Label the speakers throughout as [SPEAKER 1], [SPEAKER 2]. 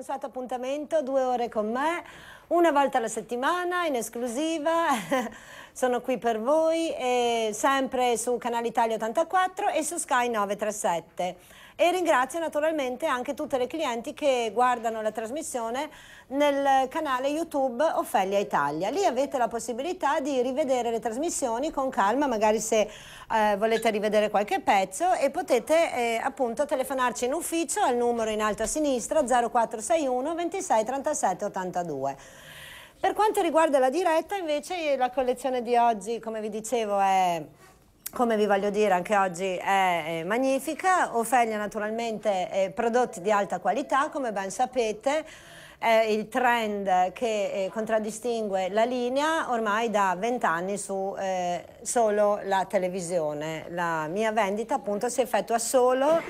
[SPEAKER 1] consueto appuntamento, due ore con me, una volta alla settimana in esclusiva, sono qui per voi, sempre su Canale Italia 84 e su Sky 937 e ringrazio naturalmente anche tutte le clienti che guardano la trasmissione nel canale YouTube Offelia Italia. Lì avete la possibilità di rivedere le trasmissioni con calma, magari se eh, volete rivedere qualche pezzo e potete eh, appunto telefonarci in ufficio al numero in alto a sinistra 0461 26 37 82. Per quanto riguarda la diretta invece la collezione di oggi come vi dicevo è come vi voglio dire anche oggi è magnifica, Ofelia naturalmente prodotti di alta qualità come ben sapete è il trend che eh, contraddistingue la linea ormai da vent'anni su eh, solo la televisione. La mia vendita appunto si effettua solo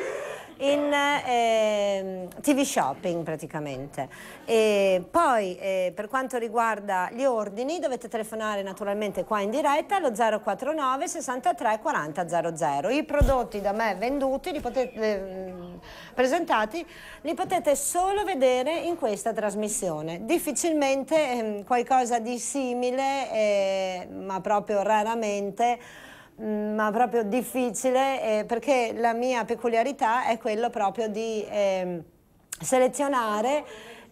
[SPEAKER 1] in eh, TV shopping praticamente. E poi eh, per quanto riguarda gli ordini dovete telefonare naturalmente qua in diretta allo 049 63 40 00. I prodotti da me venduti, li potete, eh, presentati, li potete solo vedere in questa trasmissione. Difficilmente ehm, qualcosa di simile, eh, ma proprio raramente Mm, ma proprio difficile eh, perché la mia peculiarità è quello proprio di eh, selezionare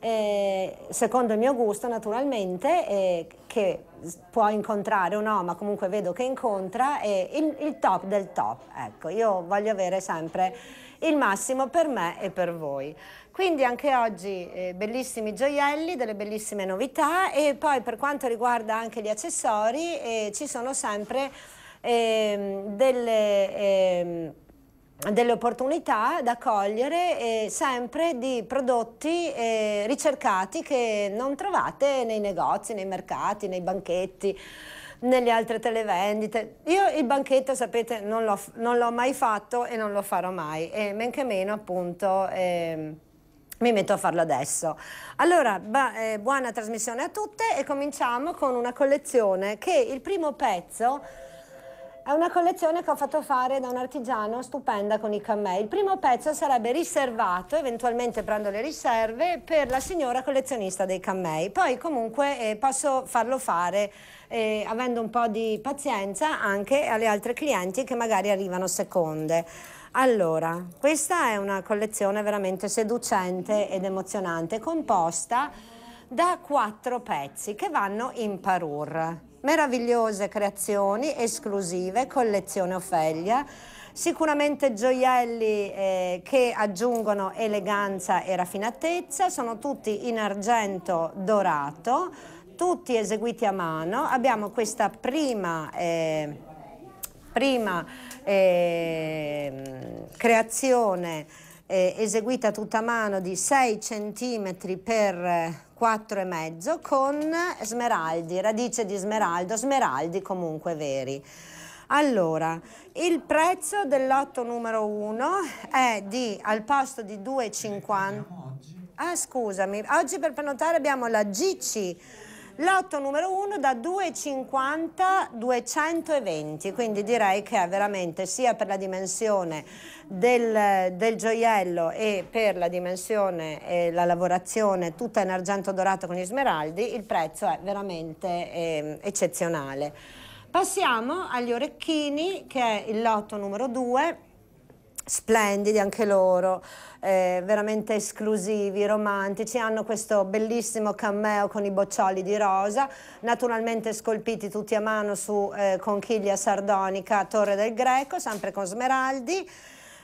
[SPEAKER 1] eh, secondo il mio gusto naturalmente eh, che può incontrare o no ma comunque vedo che incontra il, il top del top ecco io voglio avere sempre il massimo per me e per voi. Quindi anche oggi eh, bellissimi gioielli, delle bellissime novità e poi per quanto riguarda anche gli accessori eh, ci sono sempre ehm, delle... Ehm, delle opportunità da cogliere eh, sempre di prodotti eh, ricercati che non trovate nei negozi, nei mercati, nei banchetti, nelle altre televendite. Io il banchetto, sapete, non l'ho, mai fatto e non lo farò mai, e men che meno appunto... Eh, mi metto a farlo adesso. Allora, eh, buona trasmissione a tutte e cominciamo con una collezione che il primo pezzo è una collezione che ho fatto fare da un artigiano stupenda con i cammei. Il primo pezzo sarebbe riservato, eventualmente prendo le riserve, per la signora collezionista dei cammei. Poi comunque eh, posso farlo fare eh, avendo un po' di pazienza anche alle altre clienti che magari arrivano seconde. Allora, questa è una collezione veramente seducente ed emozionante, composta da quattro pezzi che vanno in parure meravigliose creazioni esclusive, collezione Ofelia, sicuramente gioielli eh, che aggiungono eleganza e raffinatezza, sono tutti in argento dorato, tutti eseguiti a mano, abbiamo questa prima... Eh, prima eh, creazione eh, eseguita tutta a mano di 6 cm per e mezzo con smeraldi, radice di smeraldo, smeraldi comunque veri. Allora, il prezzo del lotto numero 1 è di, al posto di 2,50... Ah, scusami, oggi per prenotare abbiamo la GC Lotto numero 1 da 2,50 a 220, quindi direi che è veramente sia per la dimensione del, del gioiello e per la dimensione e la lavorazione tutta in argento dorato con gli smeraldi, il prezzo è veramente eh, eccezionale. Passiamo agli orecchini che è il lotto numero 2, splendidi anche loro eh, veramente esclusivi, romantici, hanno questo bellissimo cameo con i boccioli di rosa, naturalmente scolpiti tutti a mano su eh, conchiglia sardonica, torre del greco, sempre con smeraldi.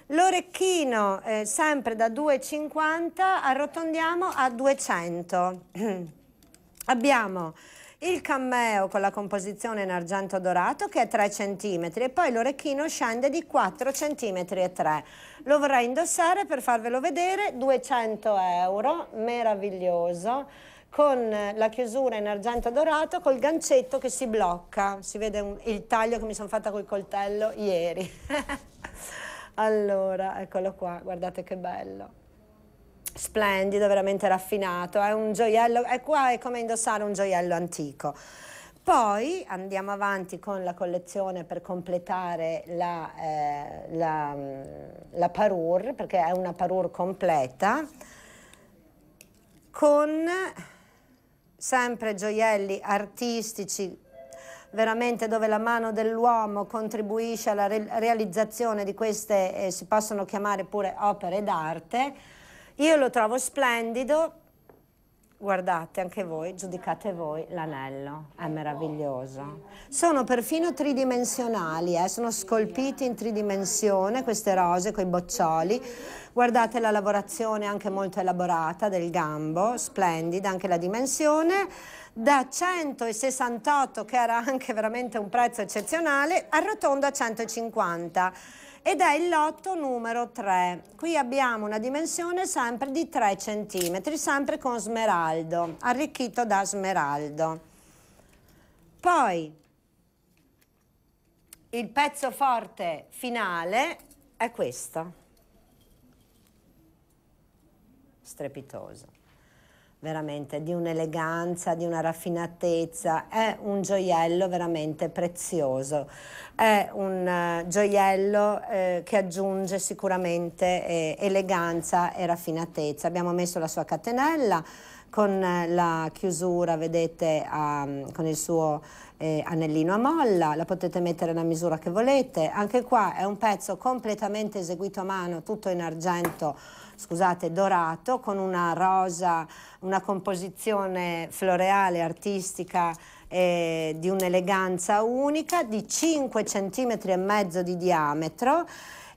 [SPEAKER 1] L'orecchino eh, sempre da 2,50 arrotondiamo a 200. Abbiamo il cammeo con la composizione in argento dorato che è 3 cm e poi l'orecchino scende di 4 cm e 3. Lo vorrei indossare per farvelo vedere, 200 euro, meraviglioso, con la chiusura in argento dorato col gancetto che si blocca, si vede un, il taglio che mi sono fatta col coltello ieri. allora, eccolo qua, guardate che bello splendido, veramente raffinato, è un gioiello, è qua è come indossare un gioiello antico. Poi andiamo avanti con la collezione per completare la, eh, la, mm, la parure, perché è una parure completa, con sempre gioielli artistici, veramente dove la mano dell'uomo contribuisce alla re realizzazione di queste, eh, si possono chiamare pure opere d'arte, io lo trovo splendido, guardate anche voi, giudicate voi l'anello, è meraviglioso. Sono perfino tridimensionali, eh? sono scolpiti in tridimensione queste rose con i boccioli. Guardate la lavorazione anche molto elaborata del gambo, splendida anche la dimensione. Da 168, che era anche veramente un prezzo eccezionale, arrotondo a 150 ed è il lotto numero 3. Qui abbiamo una dimensione sempre di 3 cm, sempre con smeraldo, arricchito da smeraldo. Poi il pezzo forte finale è questo, strepitoso veramente di un'eleganza, di una raffinatezza, è un gioiello veramente prezioso è un eh, gioiello eh, che aggiunge sicuramente eh, eleganza e raffinatezza. Abbiamo messo la sua catenella con eh, la chiusura, vedete, a, con il suo eh, anellino a molla, la potete mettere la misura che volete. Anche qua è un pezzo completamente eseguito a mano, tutto in argento, scusate, dorato, con una rosa, una composizione floreale, artistica, eh, di un'eleganza unica, di 5 cm e mezzo di diametro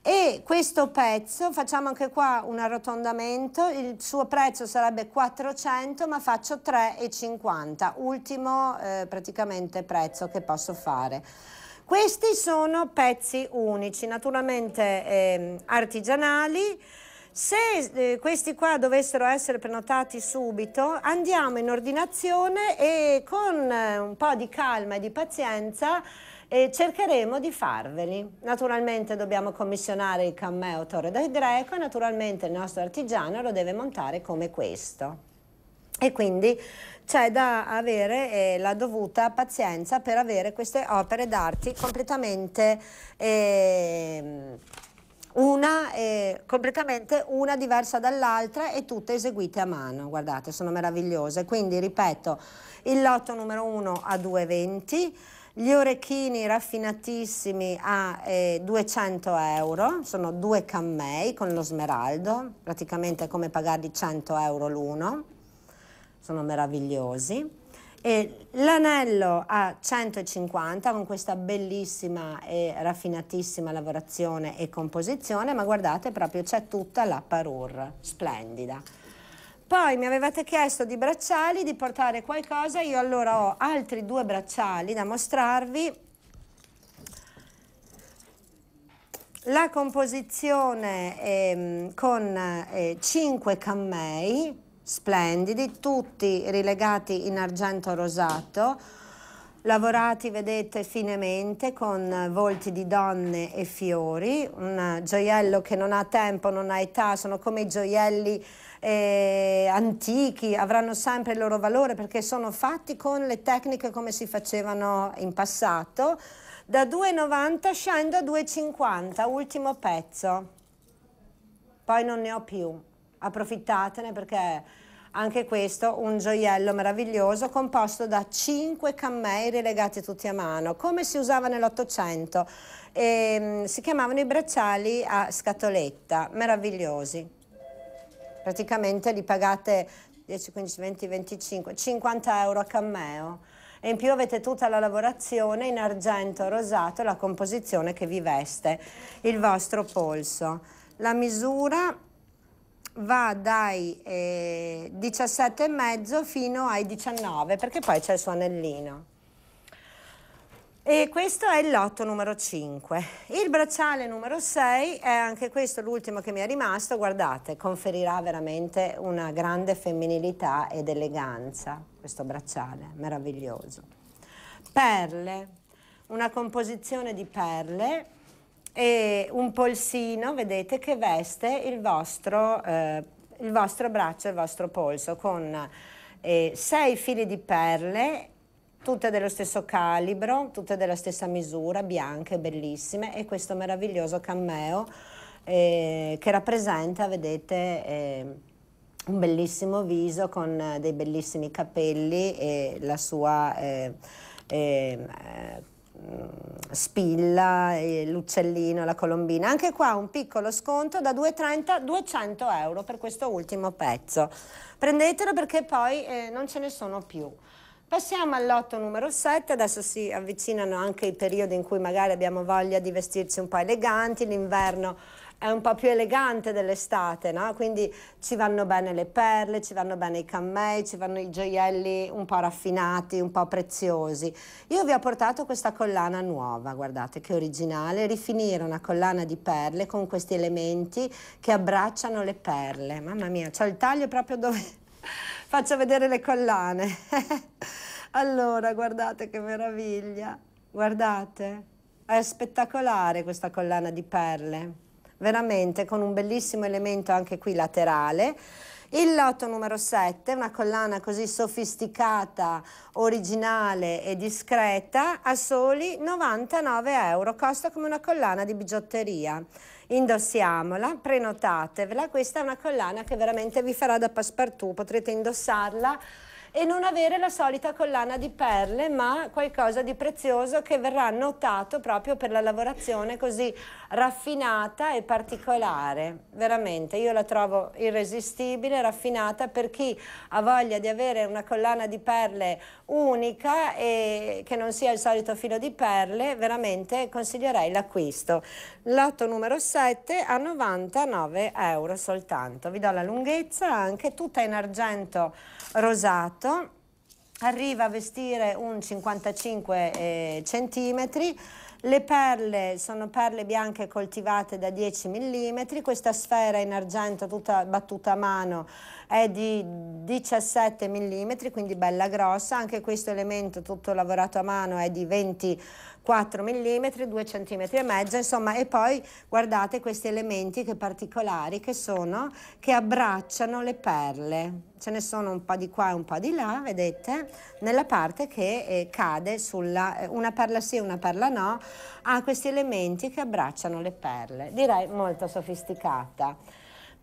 [SPEAKER 1] e questo pezzo facciamo anche qua un arrotondamento il suo prezzo sarebbe 400 ma faccio 3,50 ultimo eh, praticamente prezzo che posso fare questi sono pezzi unici naturalmente eh, artigianali se eh, questi qua dovessero essere prenotati subito, andiamo in ordinazione e con eh, un po' di calma e di pazienza eh, cercheremo di farveli. Naturalmente dobbiamo commissionare il cammeo Torre del Greco e naturalmente il nostro artigiano lo deve montare come questo. E quindi c'è da avere eh, la dovuta pazienza per avere queste opere d'arte completamente... Eh, una eh, completamente una diversa dall'altra e tutte eseguite a mano, guardate sono meravigliose, quindi ripeto il lotto numero 1 a 2,20 gli orecchini raffinatissimi a eh, 200 euro, sono due cammei con lo smeraldo, praticamente è come pagarli 100 euro l'uno, sono meravigliosi. E l'anello a 150 con questa bellissima e raffinatissima lavorazione e composizione, ma guardate proprio c'è tutta la parure, splendida. Poi mi avevate chiesto di bracciali, di portare qualcosa, io allora ho altri due bracciali da mostrarvi. La composizione ehm, con eh, 5 cammei, splendidi, tutti rilegati in argento rosato, lavorati, vedete, finemente con volti di donne e fiori, un gioiello che non ha tempo, non ha età, sono come i gioielli eh, antichi, avranno sempre il loro valore perché sono fatti con le tecniche come si facevano in passato. Da 2,90 scendo a 2,50, ultimo pezzo, poi non ne ho più approfittatene perché anche questo un gioiello meraviglioso composto da cinque cammei rilegati tutti a mano, come si usava nell'Ottocento. Ehm, si chiamavano i bracciali a scatoletta, meravigliosi. Praticamente li pagate 10, 15, 20, 25, 50 euro a cammeo. E in più avete tutta la lavorazione in argento rosato la composizione che vi veste, il vostro polso. La misura va dai eh, 17,5 fino ai 19 perché poi c'è il suo anellino. E questo è il lotto numero 5. Il bracciale numero 6 è anche questo l'ultimo che mi è rimasto, guardate, conferirà veramente una grande femminilità ed eleganza questo bracciale, meraviglioso. Perle, una composizione di perle e un polsino, vedete, che veste il vostro, eh, il vostro braccio e il vostro polso con eh, sei fili di perle tutte dello stesso calibro, tutte della stessa misura, bianche, bellissime, e questo meraviglioso cameo eh, che rappresenta, vedete, eh, un bellissimo viso con eh, dei bellissimi capelli e la sua... Eh, eh Spilla, l'uccellino, la colombina. Anche qua un piccolo sconto da 2,30 200 euro per questo ultimo pezzo. Prendetelo perché poi eh, non ce ne sono più. Passiamo al lotto numero 7, adesso si avvicinano anche i periodi in cui magari abbiamo voglia di vestirci un po' eleganti, l'inverno è un po' più elegante dell'estate, no? quindi ci vanno bene le perle, ci vanno bene i cammei, ci vanno i gioielli un po' raffinati, un po' preziosi. Io vi ho portato questa collana nuova, guardate che originale, rifinire una collana di perle con questi elementi che abbracciano le perle. Mamma mia, ho il taglio proprio dove faccio vedere le collane. allora, guardate che meraviglia, guardate, è spettacolare questa collana di perle veramente con un bellissimo elemento anche qui laterale. Il lotto numero 7, una collana così sofisticata, originale e discreta, a soli 99 euro, costa come una collana di bigiotteria. Indossiamola, prenotatevela, questa è una collana che veramente vi farà da passepartout, potrete indossarla e non avere la solita collana di perle, ma qualcosa di prezioso che verrà notato proprio per la lavorazione così raffinata e particolare. Veramente, io la trovo irresistibile, raffinata per chi ha voglia di avere una collana di perle unica e che non sia il solito filo di perle, veramente consiglierei l'acquisto. Lotto numero 7 a 99 euro soltanto. Vi do la lunghezza anche tutta in argento rosato, arriva a vestire un 55 eh, centimetri, le perle sono perle bianche coltivate da 10 mm, questa sfera in argento tutta battuta a mano è di 17 mm, quindi bella grossa, anche questo elemento tutto lavorato a mano è di 20 4 mm, 2 cm e mezzo, insomma, e poi guardate questi elementi che particolari che sono, che abbracciano le perle. Ce ne sono un po' di qua e un po' di là, vedete? Nella parte che eh, cade sulla, eh, una perla sì, una perla no, ha questi elementi che abbracciano le perle. Direi molto sofisticata.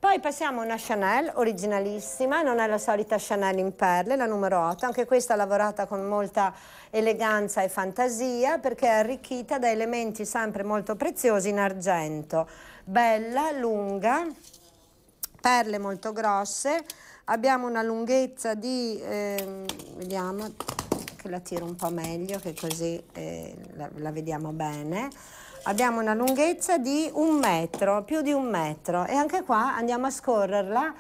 [SPEAKER 1] Poi passiamo a una Chanel originalissima, non è la solita Chanel in perle, la numero 8, anche questa lavorata con molta eleganza e fantasia perché è arricchita da elementi sempre molto preziosi in argento. Bella, lunga, perle molto grosse, abbiamo una lunghezza di, eh, vediamo che la tiro un po' meglio che così eh, la, la vediamo bene, abbiamo una lunghezza di un metro, più di un metro e anche qua andiamo a scorrerla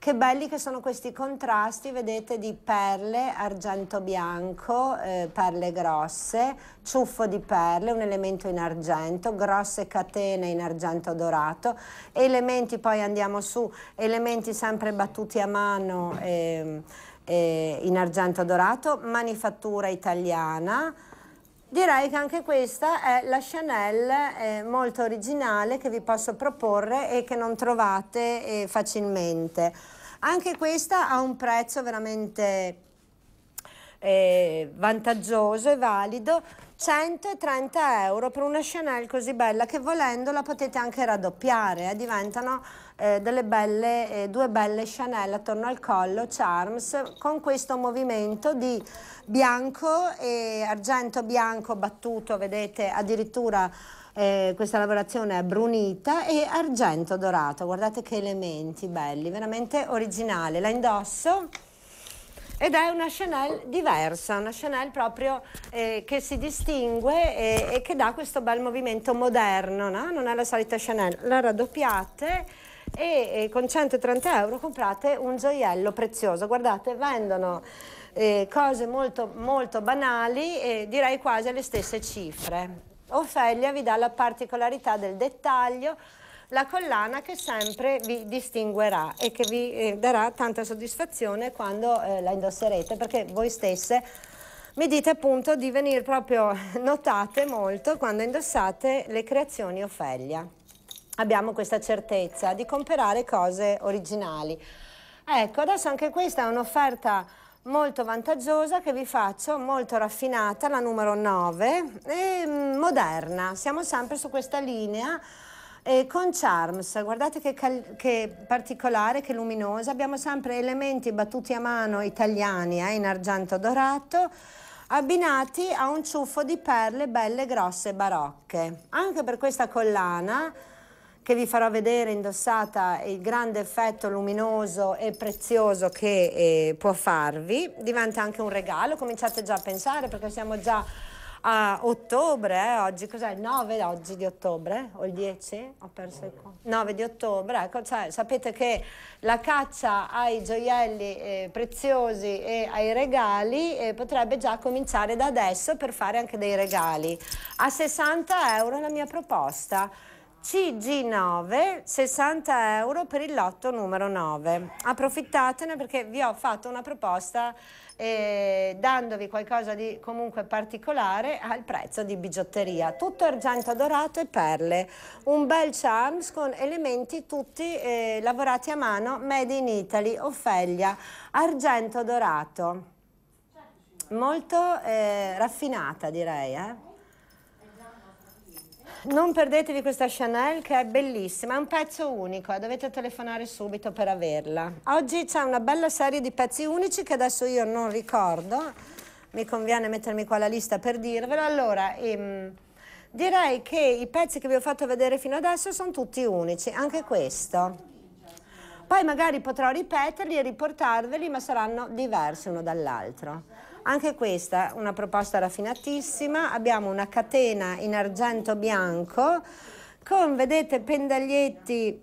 [SPEAKER 1] che belli che sono questi contrasti, vedete, di perle, argento bianco, eh, perle grosse, ciuffo di perle, un elemento in argento, grosse catene in argento dorato, elementi, poi andiamo su, elementi sempre battuti a mano eh, eh, in argento dorato, manifattura italiana, Direi che anche questa è la Chanel eh, molto originale che vi posso proporre e che non trovate eh, facilmente. Anche questa ha un prezzo veramente eh, vantaggioso e valido 130 euro per una Chanel così bella che volendo la potete anche raddoppiare, eh, diventano eh, delle belle, eh, due belle Chanel attorno al collo, charms, con questo movimento di bianco e argento bianco battuto, vedete addirittura eh, questa lavorazione è brunita e argento dorato, guardate che elementi belli, veramente originale, la indosso ed è una Chanel diversa, una Chanel proprio eh, che si distingue e, e, che dà questo bel movimento moderno, no? non è la solita Chanel, la raddoppiate e, e con 130 euro comprate un gioiello prezioso, guardate vendono eh, cose molto, molto banali e direi quasi alle stesse cifre. Ofelia vi dà la particolarità del dettaglio la collana che sempre vi distinguerà e che vi eh, darà tanta soddisfazione quando eh, la indosserete perché voi stesse mi dite appunto di venire proprio notate molto quando indossate le creazioni Ofelia. Abbiamo questa certezza di comprare cose originali. Ecco, adesso anche questa è un'offerta molto vantaggiosa che vi faccio, molto raffinata, la numero 9 e mm, moderna. Siamo sempre su questa linea e con Charms, guardate che, che, particolare, che luminosa, abbiamo sempre elementi battuti a mano italiani eh, in argento dorato abbinati a un ciuffo di perle belle grosse barocche. Anche per questa collana che vi farò vedere indossata il grande effetto luminoso e prezioso che eh, può farvi, diventa anche un regalo, cominciate già a pensare perché siamo già a ottobre, eh, oggi cos'è? Il 9 oggi di ottobre eh? o il 10? Ho perso il conto. 9 di ottobre, ecco, cioè, sapete che la caccia ai gioielli eh, preziosi e ai regali eh, potrebbe già cominciare da adesso per fare anche dei regali. A 60 euro la mia proposta. CG9, 60 euro per il lotto numero 9. Approfittatene perché vi ho fatto una proposta eh, dandovi qualcosa di comunque particolare al prezzo di bigiotteria. Tutto argento dorato e perle. Un bel charms con elementi tutti eh, lavorati a mano, made in Italy, Ofelia, argento dorato. Molto eh, raffinata direi, eh? non perdetevi questa Chanel che è bellissima, è un pezzo unico, dovete telefonare subito per averla. Oggi c'è una bella serie di pezzi unici che adesso io non ricordo, mi conviene mettermi qua la lista per dirvelo. Allora, ehm, direi che i pezzi che vi ho fatto vedere fino adesso sono tutti unici, anche questo. Poi magari potrò ripeterli e riportarveli, ma saranno diversi uno dall'altro. Anche questa è una proposta raffinatissima, abbiamo una catena in argento bianco con, vedete, pendaglietti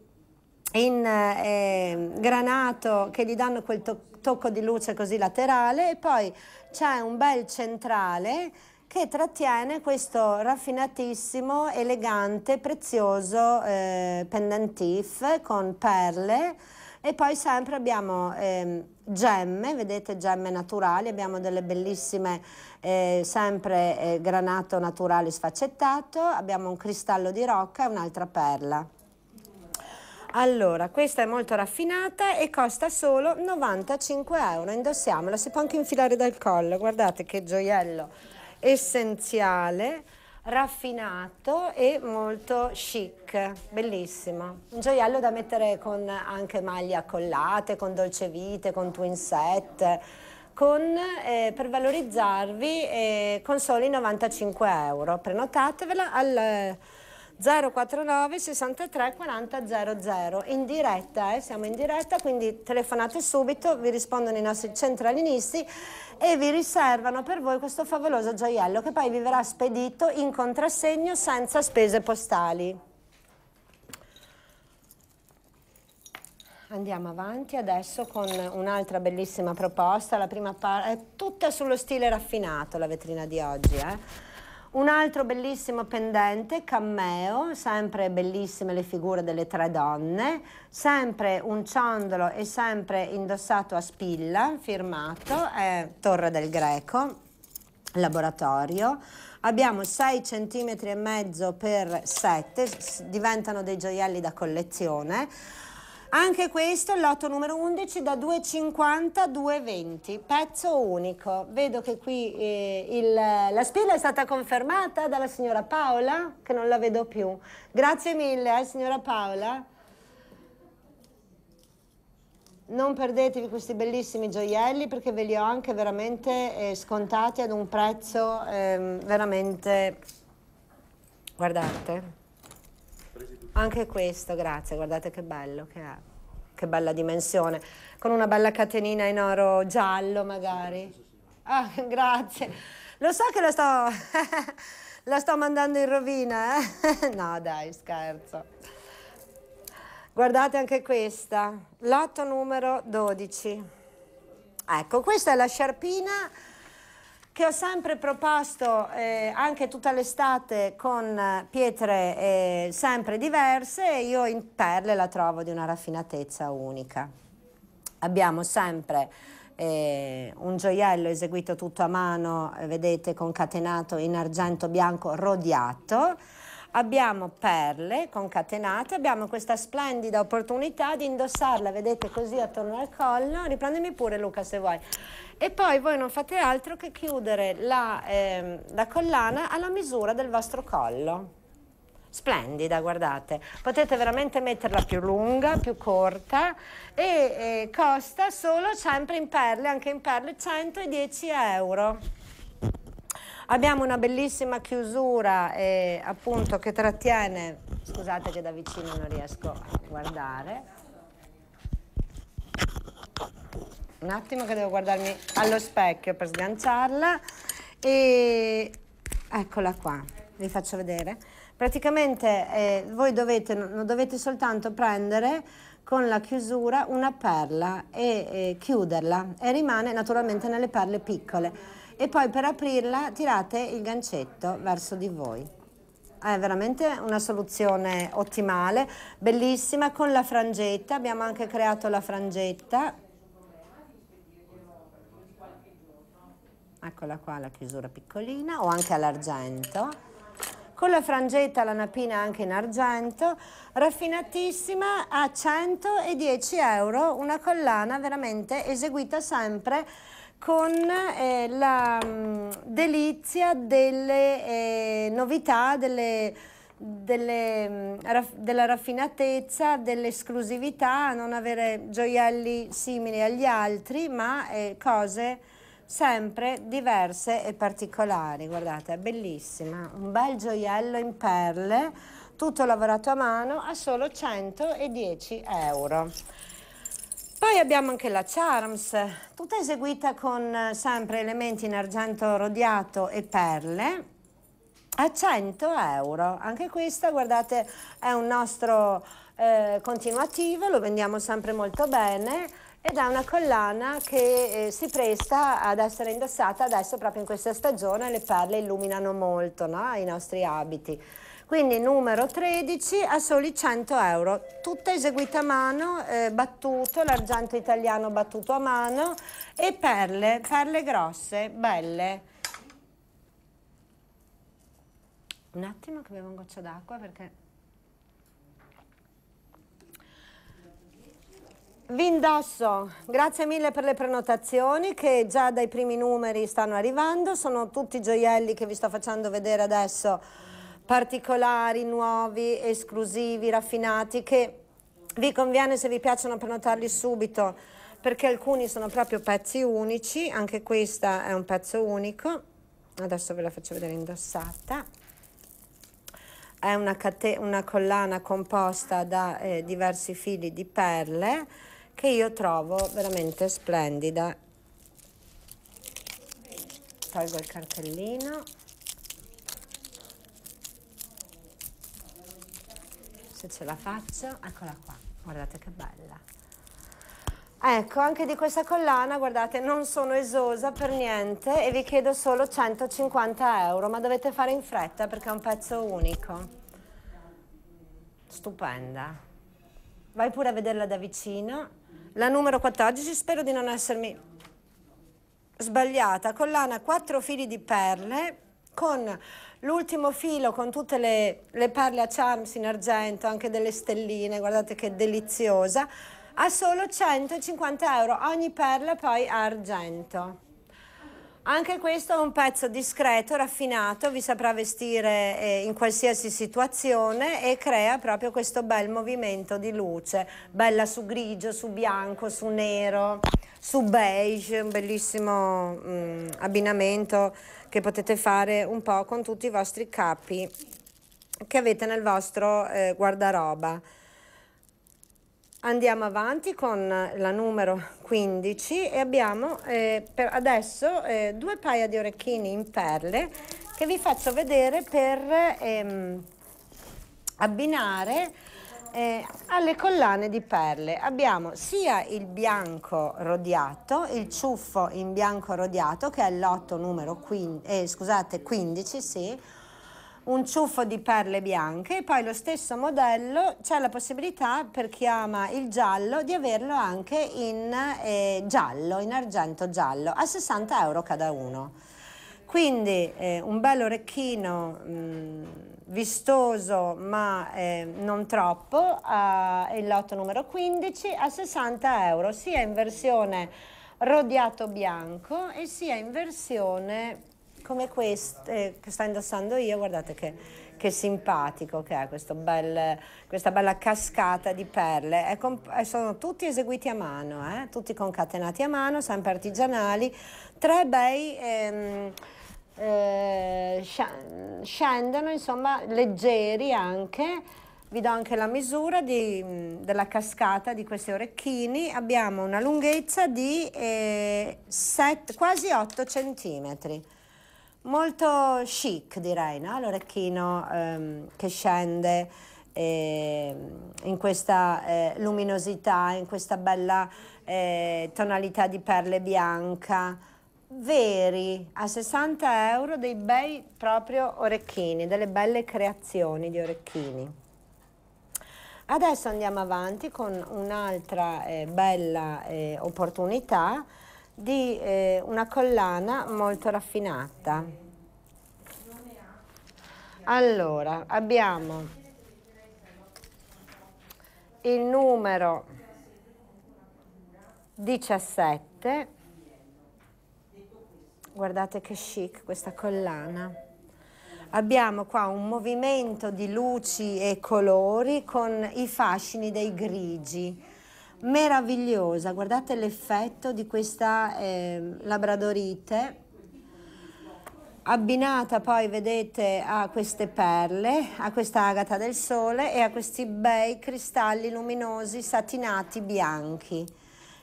[SPEAKER 1] in eh, granato che gli danno quel to tocco di luce così laterale e poi c'è un bel centrale che trattiene questo raffinatissimo, elegante, prezioso eh, pendentif con perle e poi sempre abbiamo eh, gemme, vedete gemme naturali, abbiamo delle bellissime, eh, sempre eh, granato naturale sfaccettato, abbiamo un cristallo di rocca e un'altra perla. Allora, questa è molto raffinata e costa solo 95 euro, indossiamola, si può anche infilare dal collo, guardate che gioiello essenziale raffinato e molto chic, bellissimo. Un gioiello da mettere con anche maglie accollate, con dolce vite, con twin set, con, eh, per valorizzarvi eh, con soli 95 euro. Prenotatevela al 049 63 40 00 in diretta, eh, siamo in diretta, quindi telefonate subito, vi rispondono i nostri centralinisti e vi riservano per voi questo favoloso gioiello che poi vi verrà spedito in contrassegno senza spese postali. Andiamo avanti adesso con un'altra bellissima proposta, la prima parte è tutta sullo stile raffinato la vetrina di oggi. Eh. Un altro bellissimo pendente, cammeo, sempre bellissime le figure delle tre donne, sempre un ciondolo e sempre indossato a spilla, firmato, è Torre del Greco, laboratorio. Abbiamo 6 cm e mezzo per 7, diventano dei gioielli da collezione. Anche questo è il lotto numero 11 da 2,50 a 2,20, pezzo unico. Vedo che qui eh, il, la spilla è stata confermata dalla signora Paola, che non la vedo più. Grazie mille, eh, signora Paola. Non perdetevi questi bellissimi gioielli perché ve li ho anche veramente eh, scontati ad un prezzo ehm, veramente... Guardate. Anche questo, grazie, guardate che bello che ha, che bella dimensione, con una bella catenina in oro giallo magari. Ah, grazie, lo so che lo sto, la sto mandando in rovina, eh? no dai, scherzo. Guardate anche questa, lotto numero 12. Ecco, questa è la sciarpina che ho sempre proposto eh, anche tutta l'estate con eh, pietre eh, sempre diverse e io in perle la trovo di una raffinatezza unica. Abbiamo sempre eh, un gioiello eseguito tutto a mano, eh, vedete, concatenato in argento bianco rodiato. Abbiamo perle concatenate, abbiamo questa splendida opportunità di indossarla, vedete così attorno al collo, riprendimi pure Luca se vuoi, e poi voi non fate altro che chiudere la, eh, la collana alla misura del vostro collo splendida, guardate, potete veramente metterla più lunga, più corta e, e costa solo sempre in perle, anche in perle 110 euro. Abbiamo una bellissima chiusura eh, appunto che trattiene, scusate che da vicino non riesco a guardare, Un attimo che devo guardarmi allo specchio per sganciarla. E eccola qua, vi faccio vedere. Praticamente eh, voi dovete, dovete soltanto prendere con la chiusura una perla e, e eh, chiuderla e rimane naturalmente nelle perle piccole e poi per aprirla tirate il gancetto verso di voi è veramente una soluzione ottimale bellissima con la frangetta abbiamo anche creato la frangetta eccola qua la chiusura piccolina o anche all'argento con la frangetta la napina anche in argento raffinatissima a 110 euro una collana veramente eseguita sempre con eh, la mh, mm, delizia delle eh, novità delle delle, mm, della raffinatezza, dell'esclusività, non avere gioielli simili agli altri, ma eh, cose sempre diverse e particolari. Guardate, è bellissima, un bel gioiello in perle, tutto lavorato a mano a solo 110 euro. Poi abbiamo anche la Charms, tutta eseguita con eh, sempre elementi in argento rodiato e perle a 100 euro. Anche questa, guardate, è un nostro eh, continuativo, lo vendiamo sempre molto bene ed è una collana che eh, si presta ad essere indossata adesso proprio in questa stagione, le perle illuminano molto no? i nostri abiti. Quindi numero 13 a soli 100 euro, tutta eseguita a mano, eh, battuto, l'argento italiano battuto a mano e perle, perle grosse, belle. Un attimo che bevo un goccio d'acqua perché Vi indosso, grazie mille per le prenotazioni che già dai primi numeri stanno arrivando, sono tutti gioielli che vi sto facendo vedere adesso, particolari, nuovi, esclusivi, raffinati, che vi conviene se vi piacciono prenotarli subito, perché alcuni sono proprio pezzi unici, anche questa è un pezzo unico, adesso ve la faccio vedere indossata, è una, una collana composta da eh, diversi fili di perle, che io trovo veramente splendida. Tolgo il cartellino. Se ce la faccio, eccola qua, guardate che bella. Ecco, anche di questa collana, guardate, non sono esosa per niente e vi chiedo solo 150 euro, ma dovete fare in fretta perché è un pezzo unico. Stupenda. Vai pure a vederla da vicino la numero 14, spero di non essermi sbagliata, collana 4 fili di perle con l'ultimo filo con tutte le, le perle a charms in argento, anche delle stelline, guardate che deliziosa, a solo 150 euro ogni perla poi a argento. Anche questo è un pezzo discreto, raffinato, vi saprà vestire eh, in qualsiasi situazione e crea proprio questo bel movimento di luce, bella su grigio, su bianco, su nero, su beige, un bellissimo mh, mm, abbinamento che potete fare un po' con tutti i vostri capi che avete nel vostro eh, guardaroba. Andiamo avanti con la numero 15 e abbiamo eh, per adesso eh, due paia di orecchini in perle che vi faccio vedere per ehm, abbinare eh, alle collane di perle. Abbiamo sia il bianco rodiato, il ciuffo in bianco rodiato che è l'otto numero 15, eh, scusate 15 sì, un ciuffo di perle bianche e poi lo stesso modello c'è la possibilità per chi ama il giallo di averlo anche in eh, giallo, in argento giallo, a 60 euro cada uno. Quindi eh, un bel orecchino mh, mm, vistoso ma eh, non troppo, eh, il lotto numero 15 a 60 euro, sia in versione rodiato bianco e sia in versione come queste che sto indossando io, guardate che, che simpatico che è bel, questa bella cascata di perle. Comp- sono tutti eseguiti a mano, eh? tutti concatenati a mano, sempre artigianali. Tre bei... Ehm, eh, scendono insomma leggeri anche vi do anche la misura di, della cascata di questi orecchini abbiamo una lunghezza di eh, set, quasi 8 centimetri molto chic direi, no? l'orecchino ehm, che scende eh, in questa eh, luminosità, in questa bella eh, tonalità di perle bianca, veri, a 60 euro dei bei proprio orecchini, delle belle creazioni di orecchini. Adesso andiamo avanti con un'altra eh, bella eh, opportunità di eh, una collana molto raffinata. Allora, abbiamo il numero 17, guardate che chic questa collana abbiamo qua un movimento di luci e colori con i fascini dei grigi meravigliosa, guardate l'effetto di questa eh, labradorite abbinata poi vedete a queste perle, a questa agata del sole e a questi bei cristalli luminosi satinati bianchi.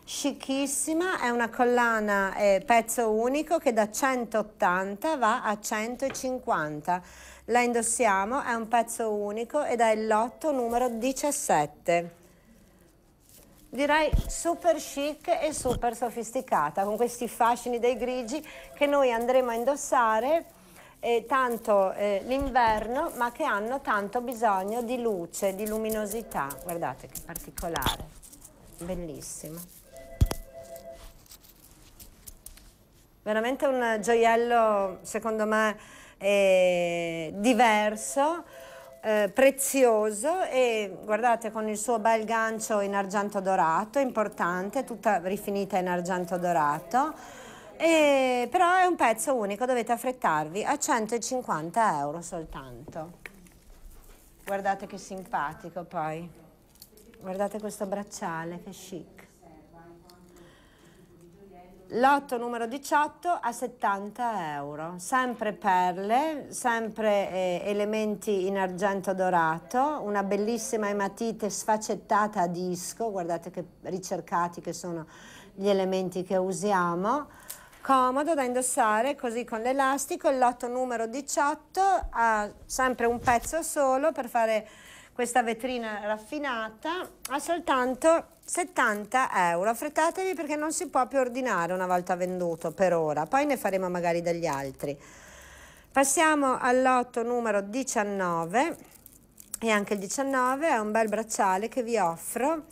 [SPEAKER 1] Scicchissima, è una collana eh, pezzo unico che da 180 va a 150. La indossiamo, è un pezzo unico ed è il lotto numero 17 direi super chic e super sofisticata, con questi fascini dei grigi che noi andremo a indossare eh, tanto eh, l'inverno, ma che hanno tanto bisogno di luce, di luminosità. Guardate che particolare, bellissimo. Veramente un gioiello, secondo me, eh, diverso eh, prezioso e guardate con il suo bel gancio in argento dorato, importante, tutta rifinita in argento dorato. E, però è un pezzo unico, dovete affrettarvi a 150 euro soltanto. Guardate che simpatico poi. Guardate questo bracciale, che chic. Lotto numero 18 a 70 euro, sempre perle, sempre eh, elementi in argento dorato, una bellissima ematite sfaccettata a disco, guardate che ricercati che sono gli elementi che usiamo, comodo da indossare così con l'elastico, il lotto numero 18 ha sempre un pezzo solo per fare questa vetrina raffinata, ha soltanto 70 euro, affrettatevi perché non si può più ordinare una volta venduto per ora, poi ne faremo magari degli altri. Passiamo al lotto numero 19 e anche il 19 è un bel bracciale che vi offro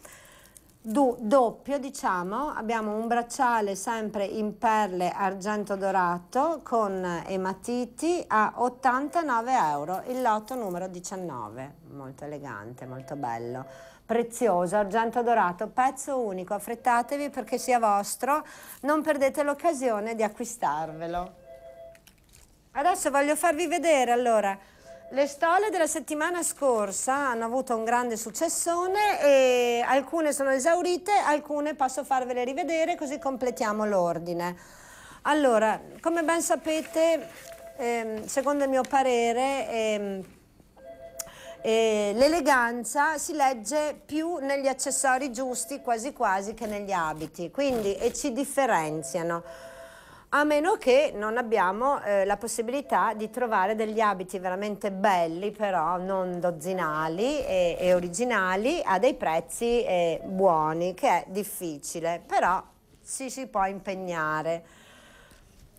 [SPEAKER 1] du, doppio diciamo abbiamo un bracciale sempre in perle argento dorato con ematiti a 89 euro il lotto numero 19 molto elegante molto bello prezioso, argento dorato, pezzo unico, affrettatevi perché sia vostro, non perdete l'occasione di acquistarvelo. Adesso voglio farvi vedere allora le stole della settimana scorsa hanno avuto un grande successone e alcune sono esaurite, alcune posso farvele rivedere così completiamo l'ordine. Allora, come ben sapete, ehm, secondo il mio parere, ehm, eh, l'eleganza si legge più negli accessori giusti quasi quasi che negli abiti, quindi e ci differenziano a meno che non abbiamo eh, la possibilità di trovare degli abiti veramente belli, però non dozzinali e, e originali, a dei prezzi eh, buoni, che è difficile, però ci si può impegnare.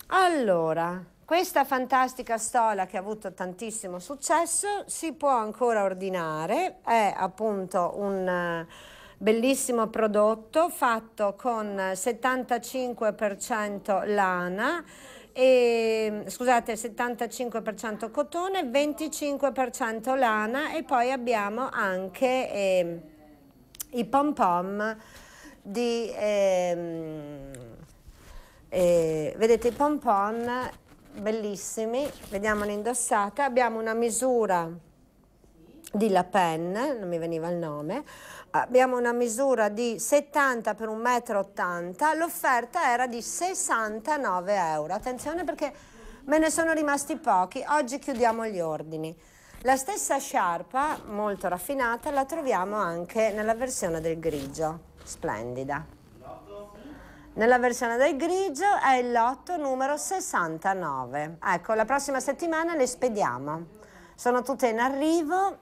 [SPEAKER 1] Allora, questa fantastica stola che ha avuto tantissimo successo si può ancora ordinare, è appunto un eh, bellissimo prodotto fatto con 75% lana, e, scusate 75% cotone, 25% lana e poi abbiamo anche eh, i pom pom di... Eh, eh, vedete i pom pom bellissimi, vediamola indossata, abbiamo una misura di La Pen, non mi veniva il nome, abbiamo una misura di 70 per 1,80 m, l'offerta era di 69 euro, attenzione perché me ne sono rimasti pochi, oggi chiudiamo gli ordini. La stessa sciarpa, molto raffinata, la troviamo anche nella versione del grigio, splendida. Nella versione del grigio è il lotto numero 69. Ecco, la prossima settimana le spediamo. Sono tutte in arrivo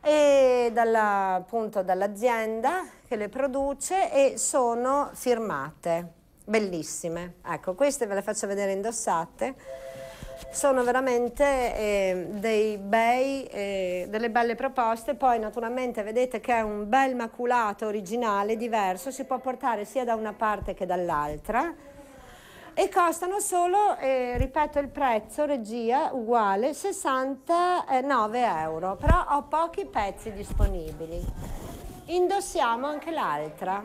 [SPEAKER 1] e dalla, appunto dall'azienda che le produce e sono firmate. Bellissime. Ecco, queste ve le faccio vedere indossate sono veramente eh, dei bei, eh, delle belle proposte, poi naturalmente vedete che è un bel maculato originale, diverso, si può portare sia da una parte che dall'altra e costano solo, eh, ripeto il prezzo, regia uguale, 69 euro, però ho pochi pezzi disponibili. Indossiamo anche l'altra,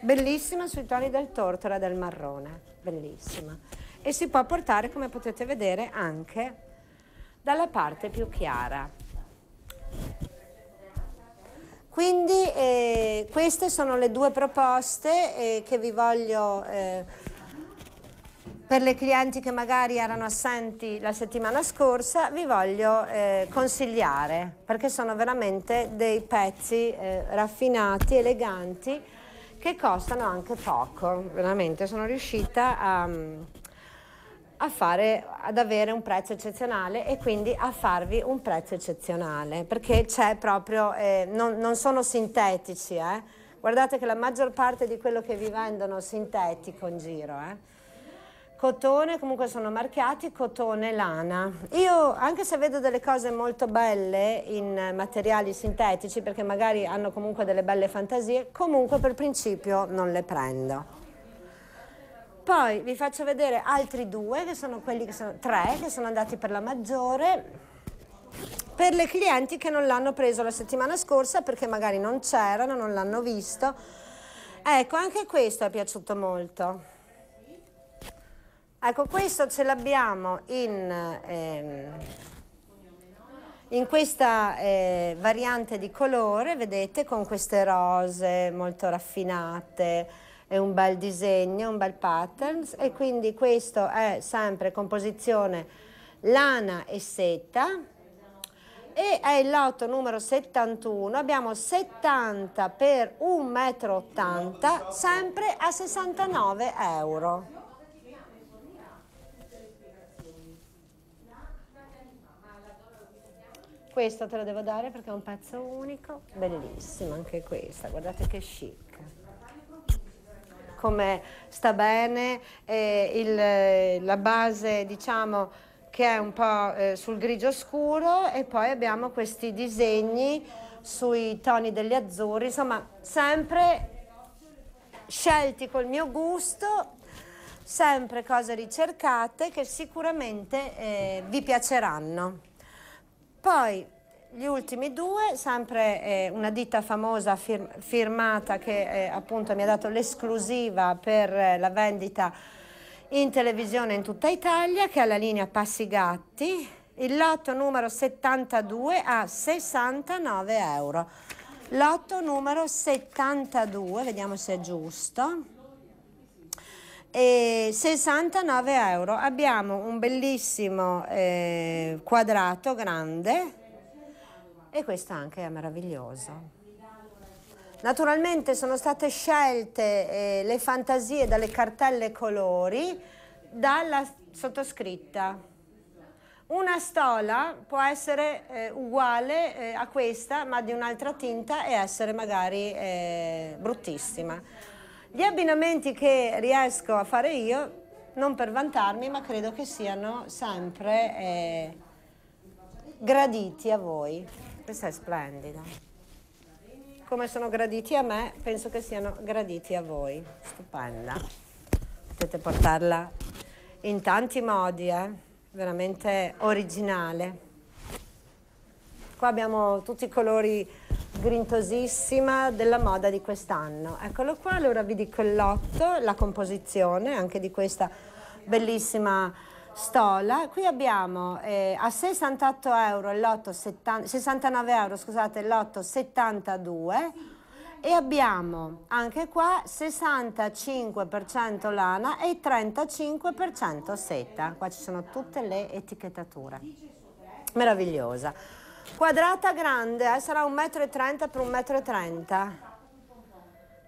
[SPEAKER 1] bellissima sui toni del tortora del marrone, bellissima e si può portare come potete vedere anche dalla parte più chiara quindi eh, queste sono le due proposte eh, che vi voglio eh, per le clienti che magari erano assenti la settimana scorsa vi voglio eh, consigliare perché sono veramente dei pezzi eh, raffinati, eleganti che costano anche poco, veramente sono riuscita a a fare, ad avere un prezzo eccezionale e quindi a farvi un prezzo eccezionale, perché c'è proprio, eh, non, non, sono sintetici, eh. guardate che la maggior parte di quello che vi vendono sintetico in giro. Eh cotone, comunque sono marchiati cotone lana. Io anche se vedo delle cose molto belle in materiali sintetici perché magari hanno comunque delle belle fantasie, comunque per principio non le prendo. Poi vi faccio vedere altri due, che sono quelli che sono tre, che sono andati per la maggiore. Per le clienti che non l'hanno preso la settimana scorsa perché magari non c'erano, non l'hanno visto. Ecco, anche questo è piaciuto molto. Ecco, questo ce l'abbiamo in, ehm, in, questa eh, variante di colore, vedete, con queste rose molto raffinate è un bel disegno, un bel pattern e quindi questo è sempre composizione lana e seta e è il lotto numero 71, abbiamo 70 per 1,80 m, sempre a 69 euro. Questo te lo devo dare perché è un pezzo unico, bellissimo anche questa, guardate che chic come sta bene, il, la base diciamo che è un po' eh, sul grigio scuro e poi abbiamo questi disegni sui toni degli azzurri, insomma sempre scelti col mio gusto, sempre cose ricercate che sicuramente eh, vi piaceranno. Poi gli ultimi due, sempre eh, una ditta famosa fir firmata che eh, appunto mi ha dato l'esclusiva per eh, la vendita in televisione in tutta Italia, che è la linea Passigatti, il lotto numero 72 a 69 euro. Lotto numero 72, vediamo se è giusto. E 69 euro. Abbiamo un bellissimo eh, quadrato grande e questa anche è meravigliosa. Naturalmente sono state scelte eh, le fantasie dalle cartelle colori dalla sottoscritta. Una stola può essere eh, uguale eh, a questa ma di un'altra tinta e essere magari eh, bruttissima. Gli abbinamenti che riesco a fare io, non per vantarmi, ma credo che siano sempre eh, graditi a voi. Questa è splendida. Come sono graditi a me, penso che siano graditi a voi. Stupenda. Potete portarla in tanti modi, eh? veramente originale. Qua abbiamo tutti i colori grintosissima della moda di quest'anno. Eccolo qua, allora vi dico il lotto, la composizione anche di questa bellissima Stola, qui abbiamo eh, a 68 euro l'otto 69 euro scusate l'otto 72 e abbiamo anche qua 65% lana e 35% seta, qua ci sono tutte le etichettature, meravigliosa. Quadrata grande, eh, sarà 1,30 m per 1,30 m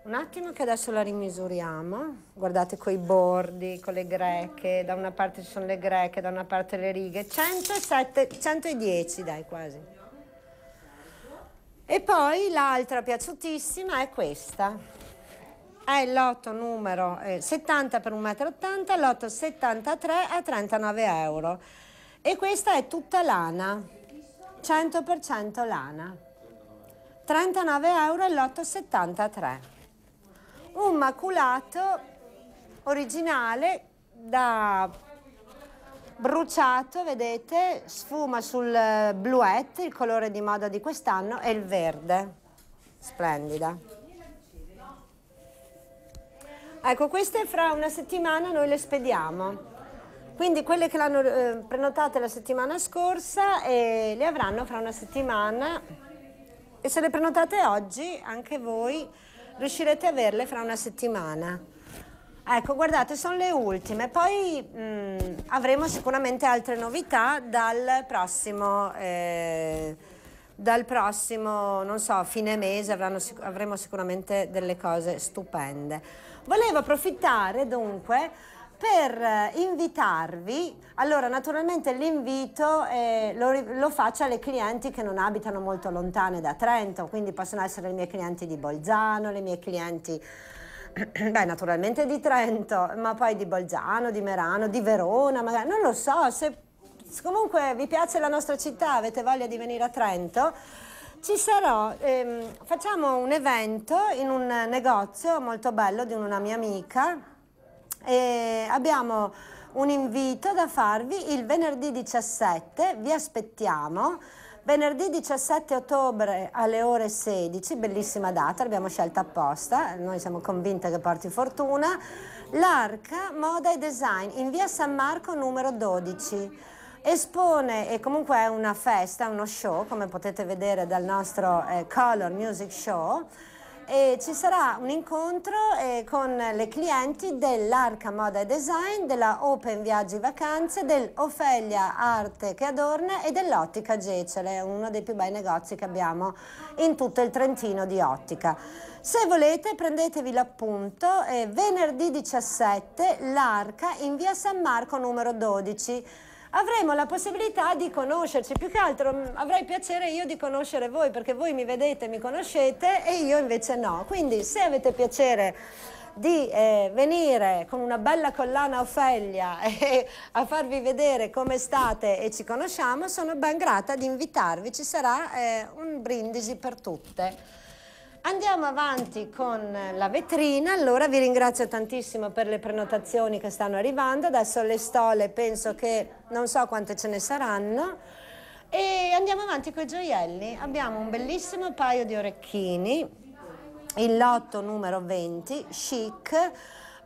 [SPEAKER 1] un attimo che adesso la rimisuriamo, guardate quei bordi, con le greche, da una parte ci sono le greche, da una parte le righe, 107, 110 dai quasi. E poi l'altra piaciutissima è questa, è il lotto numero 70 eh, per 1,80 m, lotto 73 a 39 euro e questa è tutta lana, 100% lana, 39 euro e lotto 73 un maculato originale da bruciato, vedete, sfuma sul bluette, il colore di moda di quest'anno, e il verde. Splendida. Ecco, queste fra una settimana noi le spediamo. Quindi quelle che l'hanno eh, prenotate la settimana scorsa e eh, le avranno fra una settimana e se le prenotate oggi anche voi riuscirete a averle fra una settimana. Ecco, guardate, sono le ultime, poi mh, mm, avremo sicuramente altre novità dal prossimo, eh, dal prossimo, non so, fine mese avranno, avremo sicuramente delle cose stupende. Volevo approfittare dunque per eh, invitarvi, allora naturalmente l'invito eh, lo, lo, faccio alle clienti che non abitano molto lontane da Trento, quindi possono essere le mie clienti di Bolzano, le mie clienti, beh naturalmente di Trento, ma poi di Bolzano, di Merano, di Verona, magari, non lo so, se comunque vi piace la nostra città, avete voglia di venire a Trento, ci sarò, ehm, facciamo un evento in un negozio molto bello di una mia amica e abbiamo un invito da farvi il venerdì 17, vi aspettiamo. Venerdì 17 ottobre alle ore 16, bellissima data, l'abbiamo scelta apposta, noi siamo convinte che porti fortuna. L'Arca Moda e Design in via San Marco numero 12 espone e comunque è una festa, uno show, come potete vedere dal nostro eh, Color Music Show e ci sarà un incontro eh, con le clienti dell'Arca Moda e Design, della Open Viaggi Vacanze, dell'Ofelia Arte che Adorna e dell'Ottica Gecele, uno dei più bei negozi che abbiamo in tutto il Trentino di Ottica. Se volete prendetevi l'appunto, eh, venerdì 17 l'Arca in via San Marco numero 12 avremo la possibilità di conoscerci, più che altro mm, avrei piacere io di conoscere voi perché voi mi vedete, mi conoscete e io invece no, quindi se avete piacere di eh, venire con una bella collana Ofelia e a farvi vedere come state e ci conosciamo, sono ben grata di invitarvi, ci sarà eh, un brindisi per tutte. Andiamo avanti con la vetrina, allora vi ringrazio tantissimo per le prenotazioni che stanno arrivando, adesso le stole penso che non so quante ce ne saranno e andiamo avanti con i gioielli, abbiamo un bellissimo paio di orecchini, il lotto numero 20, chic,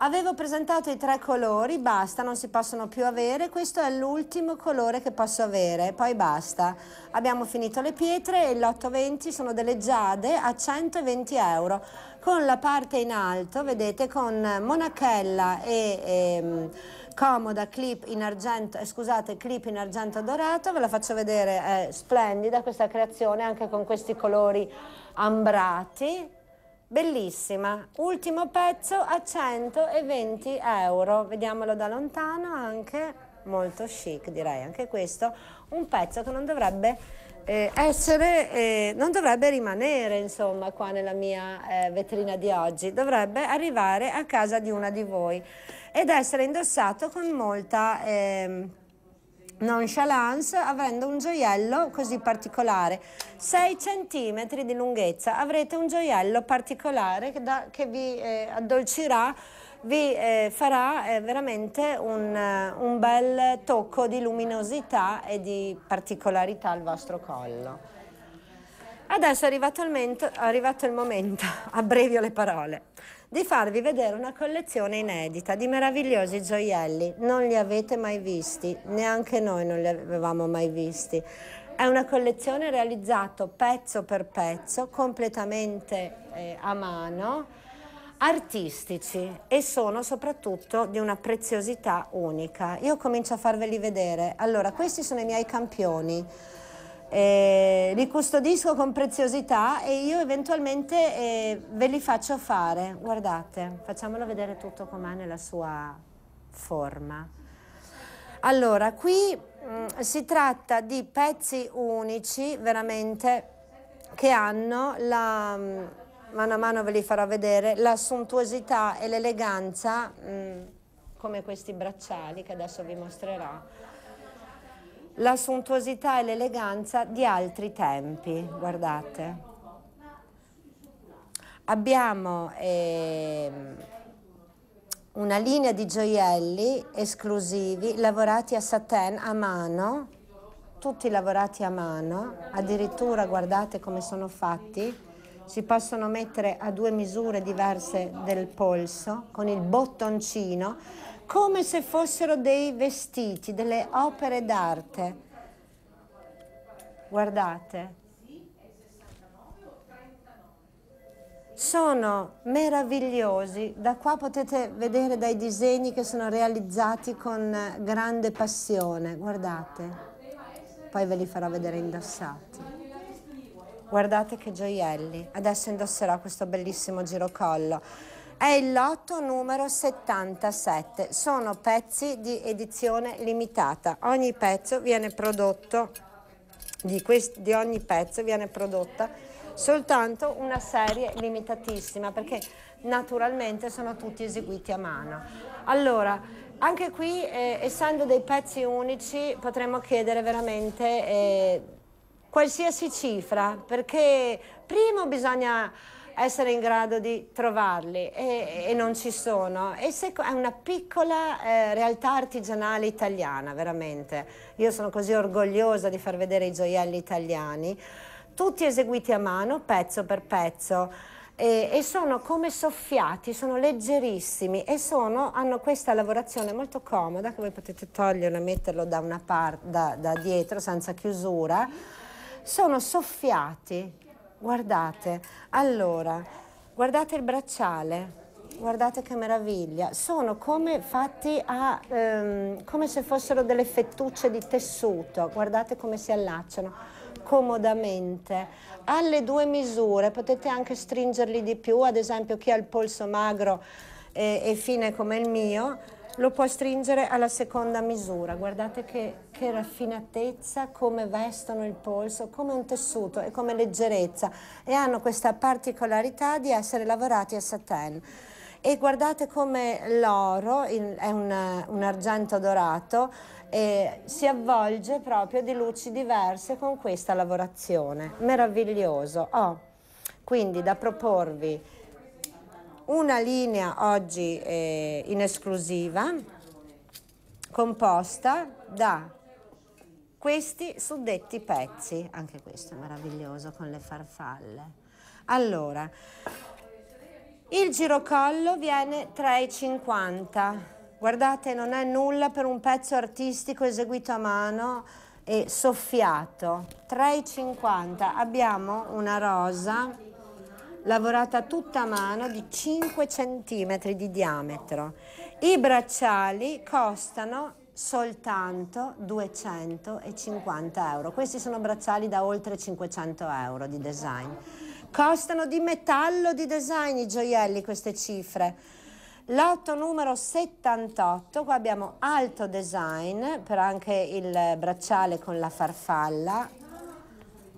[SPEAKER 1] Avevo presentato i tre colori, basta, non si possono più avere, questo è l'ultimo colore che posso avere, poi basta. Abbiamo finito le pietre e l'820 sono delle giade a 120 euro, con la parte in alto, vedete, con monachella e, e ehm, comoda clip in argento, eh, scusate, clip in argento dorato, ve la faccio vedere, è splendida questa creazione anche con questi colori ambrati, bellissima. Ultimo pezzo a 120 euro, vediamolo da lontano anche, molto chic direi anche questo, un pezzo che non dovrebbe eh, essere, eh, non dovrebbe rimanere insomma qua nella mia eh, vetrina di oggi, dovrebbe arrivare a casa di una di voi ed essere indossato con molta ehm, nonchalance avendo un gioiello così particolare 6 cm di lunghezza avrete un gioiello particolare che, da, che vi eh, addolcirà vi eh, farà eh, veramente un, eh, un bel tocco di luminosità e di particolarità al vostro collo adesso è arrivato il, mento, è arrivato il momento abbrevio le parole di farvi vedere una collezione inedita di meravigliosi gioielli. Non li avete mai visti, neanche noi non li avevamo mai visti. È una collezione realizzata pezzo per pezzo, completamente eh, a mano, artistici e sono soprattutto di una preziosità unica. Io comincio a farveli vedere. Allora, questi sono i miei campioni eh, li custodisco con preziosità e io eventualmente eh, ve li faccio fare. Guardate, facciamolo vedere tutto com'è nella sua forma. Allora, qui mh, mm, si tratta di pezzi unici, veramente, che hanno la, mh, mm, mano a mano ve li farò vedere, la sontuosità e l'eleganza, mm, come questi bracciali che adesso vi mostrerò la sontuosità e l'eleganza di altri tempi, guardate. Abbiamo eh, una linea di gioielli esclusivi lavorati a satin a mano, tutti lavorati a mano, addirittura guardate come sono fatti, si possono mettere a due misure diverse del polso con il bottoncino come se fossero dei vestiti, delle opere d'arte. Guardate. Sono meravigliosi, da qua potete vedere dai disegni che sono realizzati con grande passione, guardate. Poi ve li farò vedere indossati. Guardate che gioielli. Adesso indosserò questo bellissimo girocollo. È il lotto numero 77, sono pezzi di edizione limitata. Ogni pezzo viene prodotto, di, quest, di ogni pezzo viene prodotta soltanto una serie limitatissima perché naturalmente sono tutti eseguiti a mano. Allora, anche qui eh, essendo dei pezzi unici potremmo chiedere veramente... Eh, qualsiasi cifra, perché prima bisogna essere in grado di trovarli e, e non ci sono. E se, è una piccola eh, realtà artigianale italiana, veramente. Io sono così orgogliosa di far vedere i gioielli italiani, tutti eseguiti a mano, pezzo per pezzo. E, e sono come soffiati, sono leggerissimi e sono, hanno questa lavorazione molto comoda che voi potete toglierlo e metterlo da, una par- da, da dietro senza chiusura. Sono soffiati, Guardate, allora, guardate il bracciale, guardate che meraviglia, sono come fatti a, ehm, come se fossero delle fettucce di tessuto, guardate come si allacciano comodamente, alle due misure, potete anche stringerli di più, ad esempio chi ha il polso magro e, e fine come il mio, lo può stringere alla seconda misura. Guardate che, che, raffinatezza, come vestono il polso, come un tessuto e come leggerezza. E hanno questa particolarità di essere lavorati a satin. E guardate come l'oro, è un, un, argento dorato, e si avvolge proprio di luci diverse con questa lavorazione. Meraviglioso. Oh, quindi da proporvi una linea oggi eh, in esclusiva composta da questi suddetti pezzi, anche questo è meraviglioso con le farfalle. Allora, il girocollo viene 3,50, guardate non è nulla per un pezzo artistico eseguito a mano e soffiato, 3,50, abbiamo una rosa lavorata tutta a mano di 5 cm di diametro. I bracciali costano soltanto 250 euro. Questi sono bracciali da oltre 500 euro di design. Costano di metallo di design i gioielli queste cifre. Lotto numero 78, qua abbiamo alto design per anche il bracciale con la farfalla,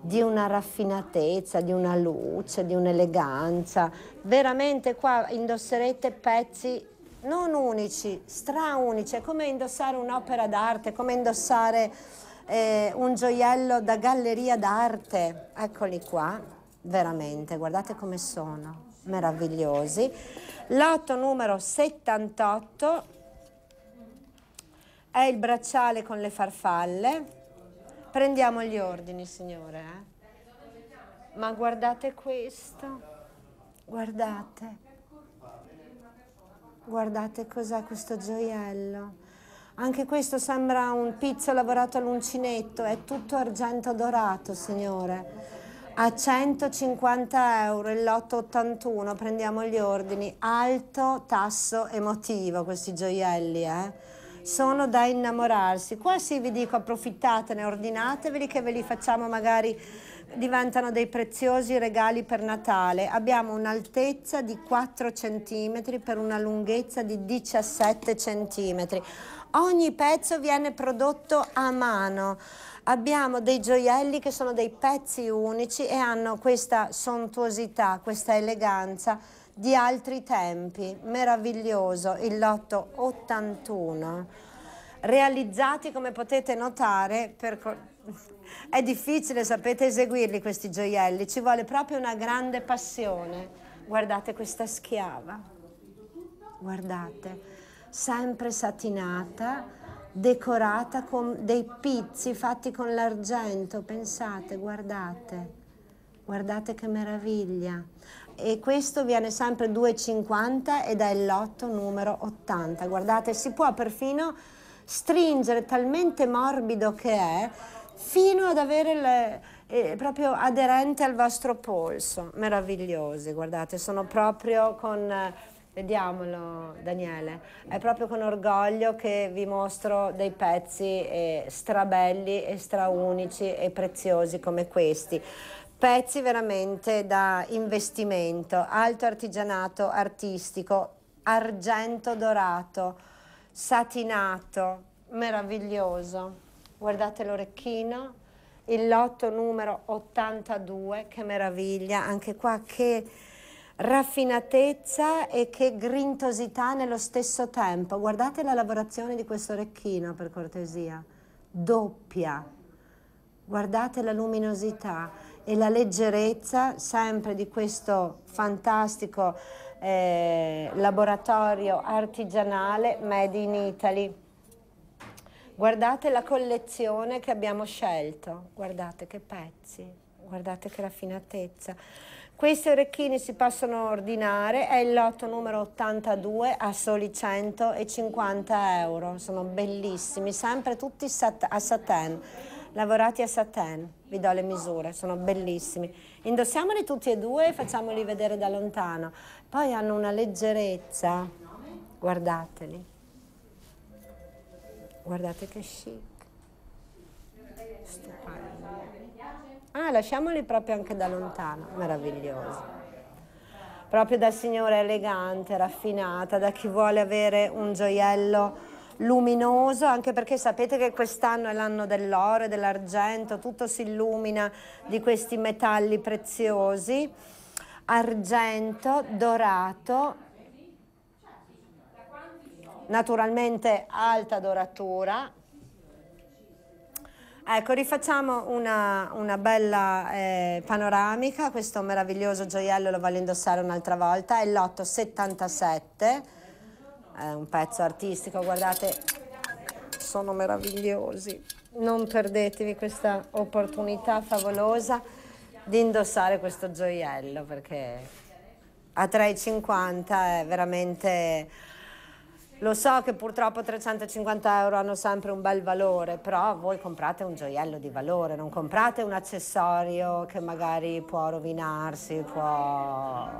[SPEAKER 1] di una raffinatezza, di una luce, di un'eleganza. Veramente qua indosserete pezzi non unici, straunici, è come indossare un'opera d'arte, come indossare eh, un gioiello da galleria d'arte. Eccoli qua, veramente, guardate come sono, meravigliosi. Lotto numero 78 è il bracciale con le farfalle Prendiamo gli ordini, Signore. Eh? Ma guardate questo, guardate, guardate cos'è questo gioiello. Anche questo sembra un pizzo lavorato all'uncinetto, è tutto argento dorato, Signore. A 150 euro il lotto 81, prendiamo gli ordini, alto tasso emotivo questi gioielli, eh? sono da innamorarsi. Qua sì vi dico approfittatene, ordinateveli che ve li facciamo magari diventano dei preziosi regali per Natale. Abbiamo un'altezza di 4 cm per una lunghezza di 17 cm. Ogni pezzo viene prodotto a mano. Abbiamo dei gioielli che sono dei pezzi unici e hanno questa sontuosità, questa eleganza di altri tempi, meraviglioso, il lotto 81, realizzati come potete notare per... È difficile, sapete, eseguirli questi gioielli, ci vuole proprio una grande passione. Guardate questa schiava, guardate, sempre satinata, decorata con dei pizzi fatti con l'argento, pensate, guardate, guardate che meraviglia e questo viene sempre 2,50 ed è il lotto numero 80. Guardate, si può perfino stringere talmente morbido che è fino ad avere le, eh, proprio aderente al vostro polso. Meravigliosi, guardate, sono proprio con... Eh, Vediamolo Daniele, è proprio con orgoglio che vi mostro dei pezzi eh, strabelli e straunici e preziosi come questi pezzi veramente da investimento, alto artigianato artistico, argento dorato, satinato, meraviglioso. Guardate l'orecchino, il lotto numero 82, che meraviglia, anche qua che raffinatezza e che grintosità nello stesso tempo. Guardate la lavorazione di questo orecchino, per cortesia, doppia. Guardate la luminosità e la leggerezza sempre di questo fantastico eh, laboratorio artigianale Made in Italy. Guardate la collezione che abbiamo scelto, guardate che pezzi, guardate che raffinatezza. Questi orecchini si possono ordinare, è il lotto numero 82 a soli 150 euro, sono bellissimi, sempre tutti sat a satin lavorati a satin, vi do le misure, sono bellissimi. Indossiamoli tutti e due e facciamoli vedere da lontano. Poi hanno una leggerezza, guardateli. Guardate che chic. Stupendo. Ah, lasciamoli proprio anche da lontano, meraviglioso. Proprio da signora elegante, raffinata, da chi vuole avere un gioiello luminoso, anche perché sapete che quest'anno è l'anno dell'oro e dell'argento, tutto si illumina di questi metalli preziosi, argento, dorato, naturalmente alta doratura. Ecco, rifacciamo una, una bella eh, panoramica, questo meraviglioso gioiello lo voglio indossare un'altra volta, è l'877 è un pezzo artistico, guardate, sono meravigliosi. Non perdetevi questa opportunità favolosa di indossare questo gioiello perché a 3,50 è veramente... Lo so che purtroppo 350 euro hanno sempre un bel valore, però voi comprate un gioiello di valore, non comprate un accessorio che magari può rovinarsi, può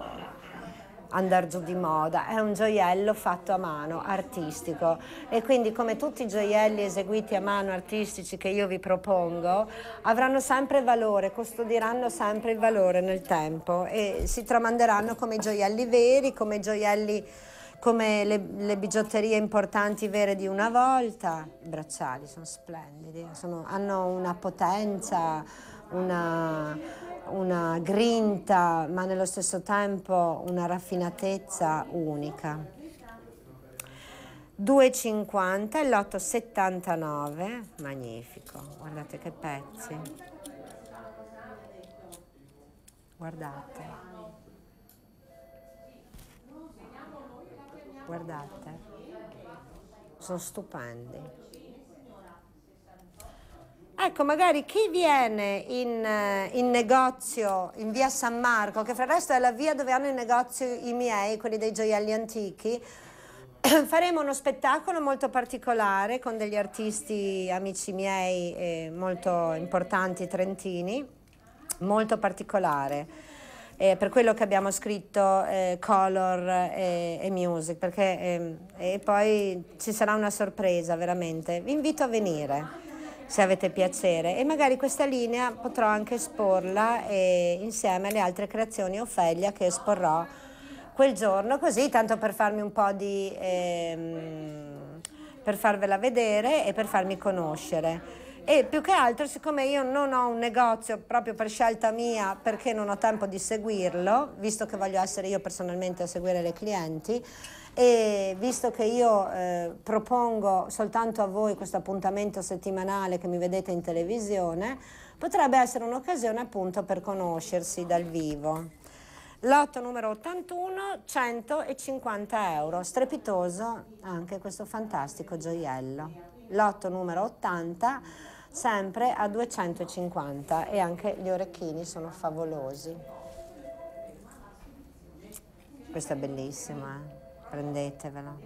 [SPEAKER 1] andar giù di moda, è un gioiello fatto a mano, artistico e quindi come tutti i gioielli eseguiti a mano artistici che io vi propongo avranno sempre valore, custodiranno sempre il valore nel tempo e si tramanderanno come gioielli veri, come gioielli come le, le, bigiotterie importanti vere di una volta. I bracciali sono splendidi, sono, hanno una potenza, una una grinta, ma nello stesso tempo una raffinatezza unica. 2,50 e l'8,79, magnifico, guardate che pezzi. Guardate. Guardate. Sono stupendi. Ecco, magari chi viene in, eh, in, negozio in via San Marco, che fra l'altro è la via dove hanno i negozi i miei, quelli dei gioielli antichi, faremo uno spettacolo molto particolare con degli artisti amici miei eh, molto importanti trentini, molto particolare. Eh, per quello che abbiamo scritto eh, color e, eh, e, music, perché ehm, e poi ci sarà una sorpresa veramente. Vi invito a venire se avete piacere e magari questa linea potrò anche esporla e, eh, insieme alle altre creazioni Ofelia che esporrò quel giorno così tanto per farmi un po' di... Ehm, per farvela vedere e per farmi conoscere. E più che altro, siccome io non ho un negozio proprio per scelta mia, perché non ho tempo di seguirlo, visto che voglio essere io personalmente a seguire le clienti, e visto che io eh, propongo soltanto a voi questo appuntamento settimanale che mi vedete in televisione, potrebbe essere un'occasione appunto per conoscersi dal vivo. Lotto numero 81, 150 euro, strepitoso anche questo fantastico gioiello. Lotto numero 80, sempre a 250 e anche gli orecchini sono favolosi. Questa è bellissima, eh? prendetevela.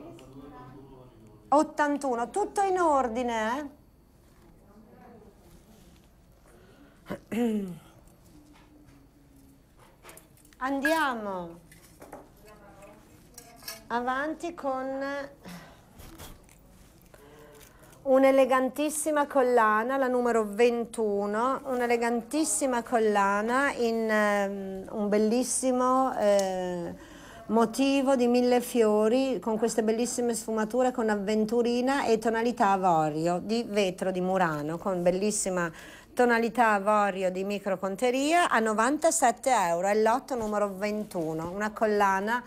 [SPEAKER 1] 81, tutto in ordine, eh? Andiamo avanti con un'elegantissima collana, la numero 21, un'elegantissima collana in eh, un bellissimo eh, motivo di mille fiori con queste bellissime sfumature con avventurina e tonalità avorio di vetro di Murano con bellissima tonalità avorio di microconteria a 97 euro, è lotto numero 21, una collana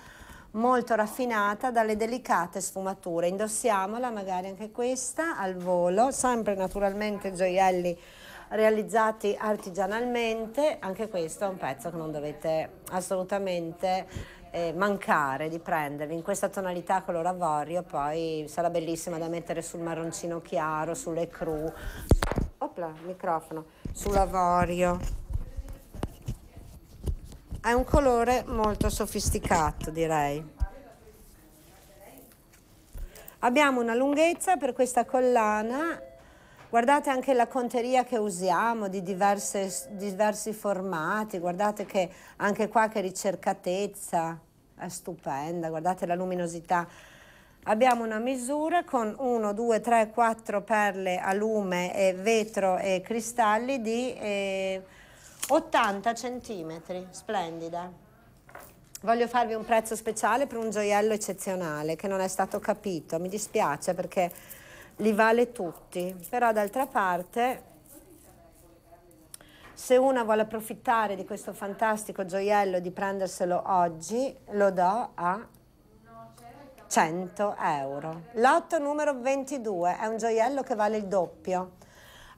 [SPEAKER 1] molto raffinata dalle delicate sfumature. Indossiamola magari anche questa al volo, sempre naturalmente gioielli realizzati artigianalmente, anche questo è un pezzo che non dovete assolutamente eh, mancare di prendervi in questa tonalità color avorio, poi sarà bellissima da mettere sul marroncino chiaro, sulle cru, opla, microfono, sull'avorio è un colore molto sofisticato direi. Abbiamo una lunghezza per questa collana, guardate anche la conteria che usiamo di diverse, diversi formati, guardate che anche qua che ricercatezza, è stupenda, guardate la luminosità. Abbiamo una misura con 1, 2, 3, 4 perle a lume e vetro e cristalli di... Eh, 80 centimetri, splendida. Voglio farvi un prezzo speciale per un gioiello eccezionale che non è stato capito, mi dispiace perché li vale tutti, però d'altra parte se una vuole approfittare di questo fantastico gioiello e di prenderselo oggi, lo do a 100 euro. Lotto numero 22 è un gioiello che vale il doppio.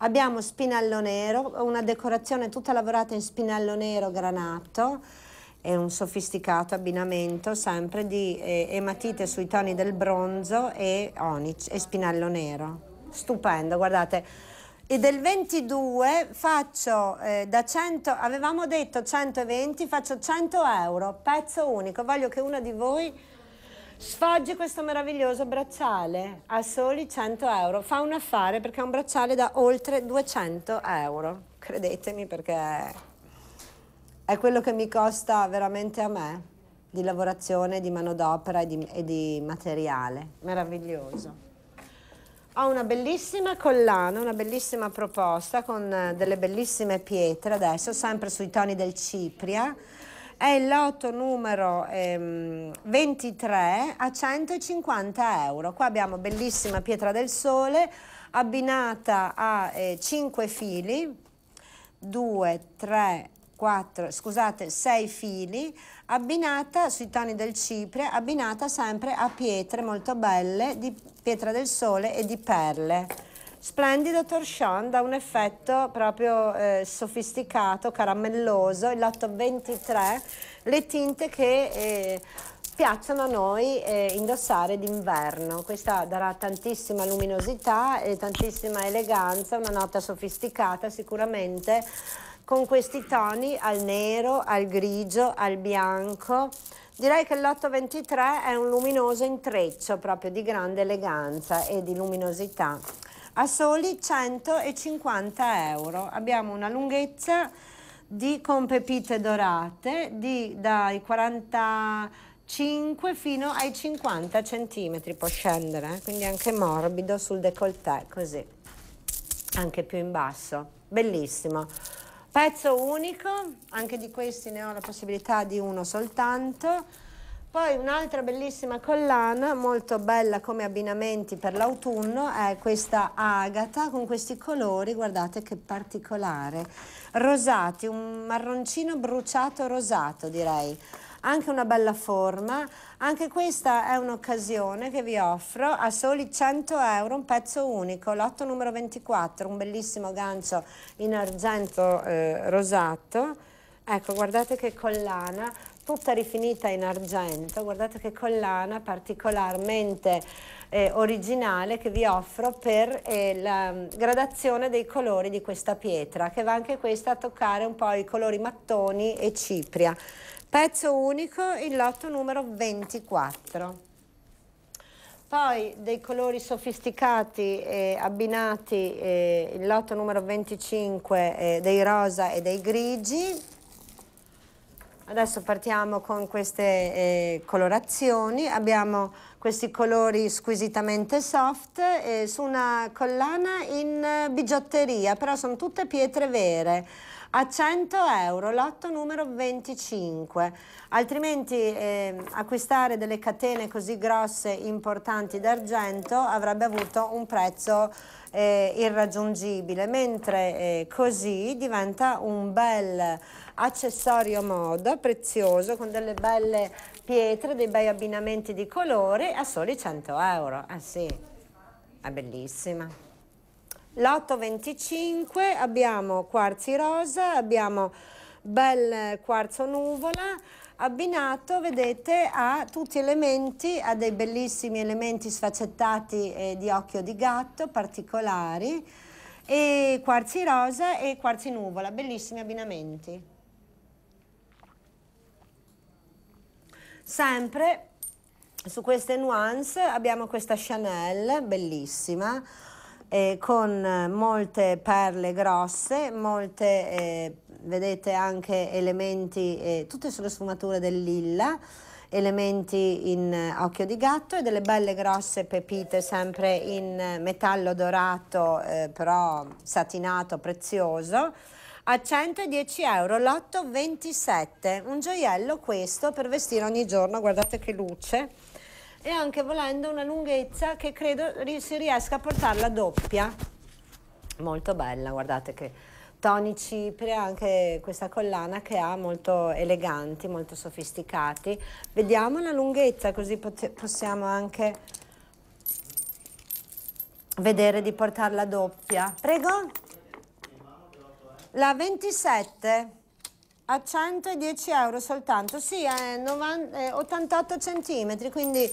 [SPEAKER 1] Abbiamo spinello nero, una decorazione tutta lavorata in spinello nero granato è un sofisticato abbinamento sempre di eh, ematite sui toni del bronzo e onice e spinello nero. Stupendo, guardate. E del 22 faccio eh, da 100, avevamo detto 120, faccio 100 euro, pezzo unico. Voglio che uno di voi Sfoggi questo meraviglioso bracciale a soli 100 euro. Fa un affare perché è un bracciale da oltre 200 euro. Credetemi perché è quello che mi costa veramente a me di lavorazione, di manodopera e di, e di materiale. Meraviglioso. Ho una bellissima collana, una bellissima proposta con eh, delle bellissime pietre adesso, sempre sui toni del cipria è il lotto numero ehm, 23 a 150 euro. Qua abbiamo bellissima pietra del sole abbinata a eh, 5 fili, 2, 3, 4, scusate, 6 fili, abbinata sui toni del cipria, abbinata sempre a pietre molto belle di pietra del sole e di perle. Splendido torchon dà un effetto proprio eh, sofisticato, caramelloso, il lotto 23, le tinte che eh, piacciono a noi eh, indossare d'inverno. Questa darà tantissima luminosità e tantissima eleganza, una nota sofisticata sicuramente con questi toni al nero, al grigio, al bianco. Direi che l'823 è un luminoso intreccio proprio di grande eleganza e di luminosità a soli 150 euro. Abbiamo una lunghezza di con pepite dorate di, dai 45 fino ai 50 centimetri, può scendere, eh? quindi anche morbido sul décolleté, così, anche più in basso. Bellissimo. Pezzo unico, anche di questi ne ho la possibilità di uno soltanto poi un'altra bellissima collana, molto bella come abbinamenti per l'autunno, è questa agata con questi colori, guardate che particolare, rosati, un marroncino bruciato rosato direi, anche una bella forma, anche questa è un'occasione che vi offro a soli 100 euro, un pezzo unico, lotto numero 24, un bellissimo gancio in argento eh, rosato, ecco guardate che collana, tutta rifinita in argento, guardate che collana particolarmente eh, originale che vi offro per eh, la mm, gradazione dei colori di questa pietra, che va anche questa a toccare un po' i colori mattoni e cipria. Pezzo unico, il lotto numero 24. Poi dei colori sofisticati eh, abbinati, il lotto numero 25 eh, dei rosa e dei grigi, Adesso partiamo con queste eh, colorazioni, abbiamo questi colori squisitamente soft eh, su una collana in eh, bigiotteria, però sono tutte pietre vere a 100 euro, lotto numero 25, altrimenti eh, acquistare delle catene così grosse, importanti d'argento avrebbe avuto un prezzo eh, irraggiungibile, mentre eh, così diventa un bel accessorio moda prezioso con delle belle pietre, dei bei abbinamenti di colore a soli 100 euro. Ah sì, è bellissima. Lotto 25 abbiamo quarzi rosa, abbiamo bel quarzo nuvola abbinato, vedete, a tutti elementi, a dei bellissimi elementi sfaccettati eh, di occhio di gatto, particolari, e quarzi rosa e quarzi nuvola, bellissimi abbinamenti. Sempre su queste nuance abbiamo questa Chanel, bellissima, eh, con molte perle grosse, molte, eh, vedete anche elementi, eh, tutte sulle sfumature del lilla, elementi in eh, occhio di gatto e delle belle grosse pepite sempre in eh, metallo dorato, eh, però satinato, prezioso a 110 euro l'827 27 un gioiello questo per vestire ogni giorno guardate che luce e anche volendo una lunghezza che credo si riesca a portarla doppia molto bella guardate che toni cipria anche questa collana che ha molto eleganti molto sofisticati vediamo la lunghezza così possiamo anche vedere di portarla doppia prego la 27 a 110 euro soltanto, sì, è 90, eh, 88 centimetri, quindi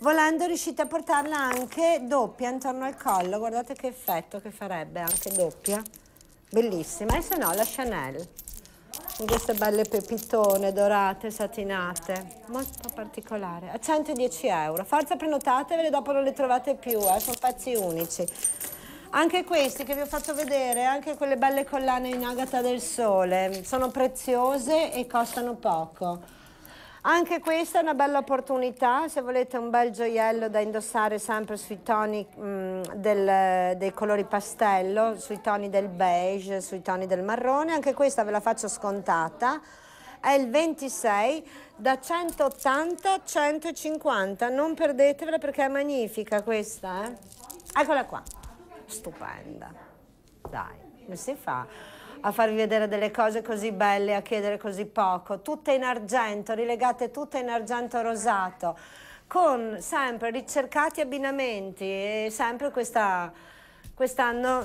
[SPEAKER 1] volendo riuscite a portarla anche doppia intorno al collo, guardate che effetto che farebbe, anche doppia, bellissima, e se no la Chanel, con queste belle pepitone dorate, satinate, molto particolare, a 110 euro, forza prenotatevele, dopo non le trovate più, eh, sono pezzi unici. Anche questi che vi ho fatto vedere, anche quelle belle collane in agata del sole, sono preziose e costano poco. Anche questa è una bella opportunità, se volete un bel gioiello da indossare sempre sui toni mh, mm, del, dei colori pastello, sui toni del beige, sui toni del marrone, anche questa ve la faccio scontata è il 26 da 180 a 150 non perdetevela perché è magnifica questa eh? eccola qua stupenda. Dai, come si fa a farvi vedere delle cose così belle, a chiedere così poco? Tutte in argento, rilegate tutte in argento rosato, con sempre ricercati abbinamenti e sempre questa, quest'anno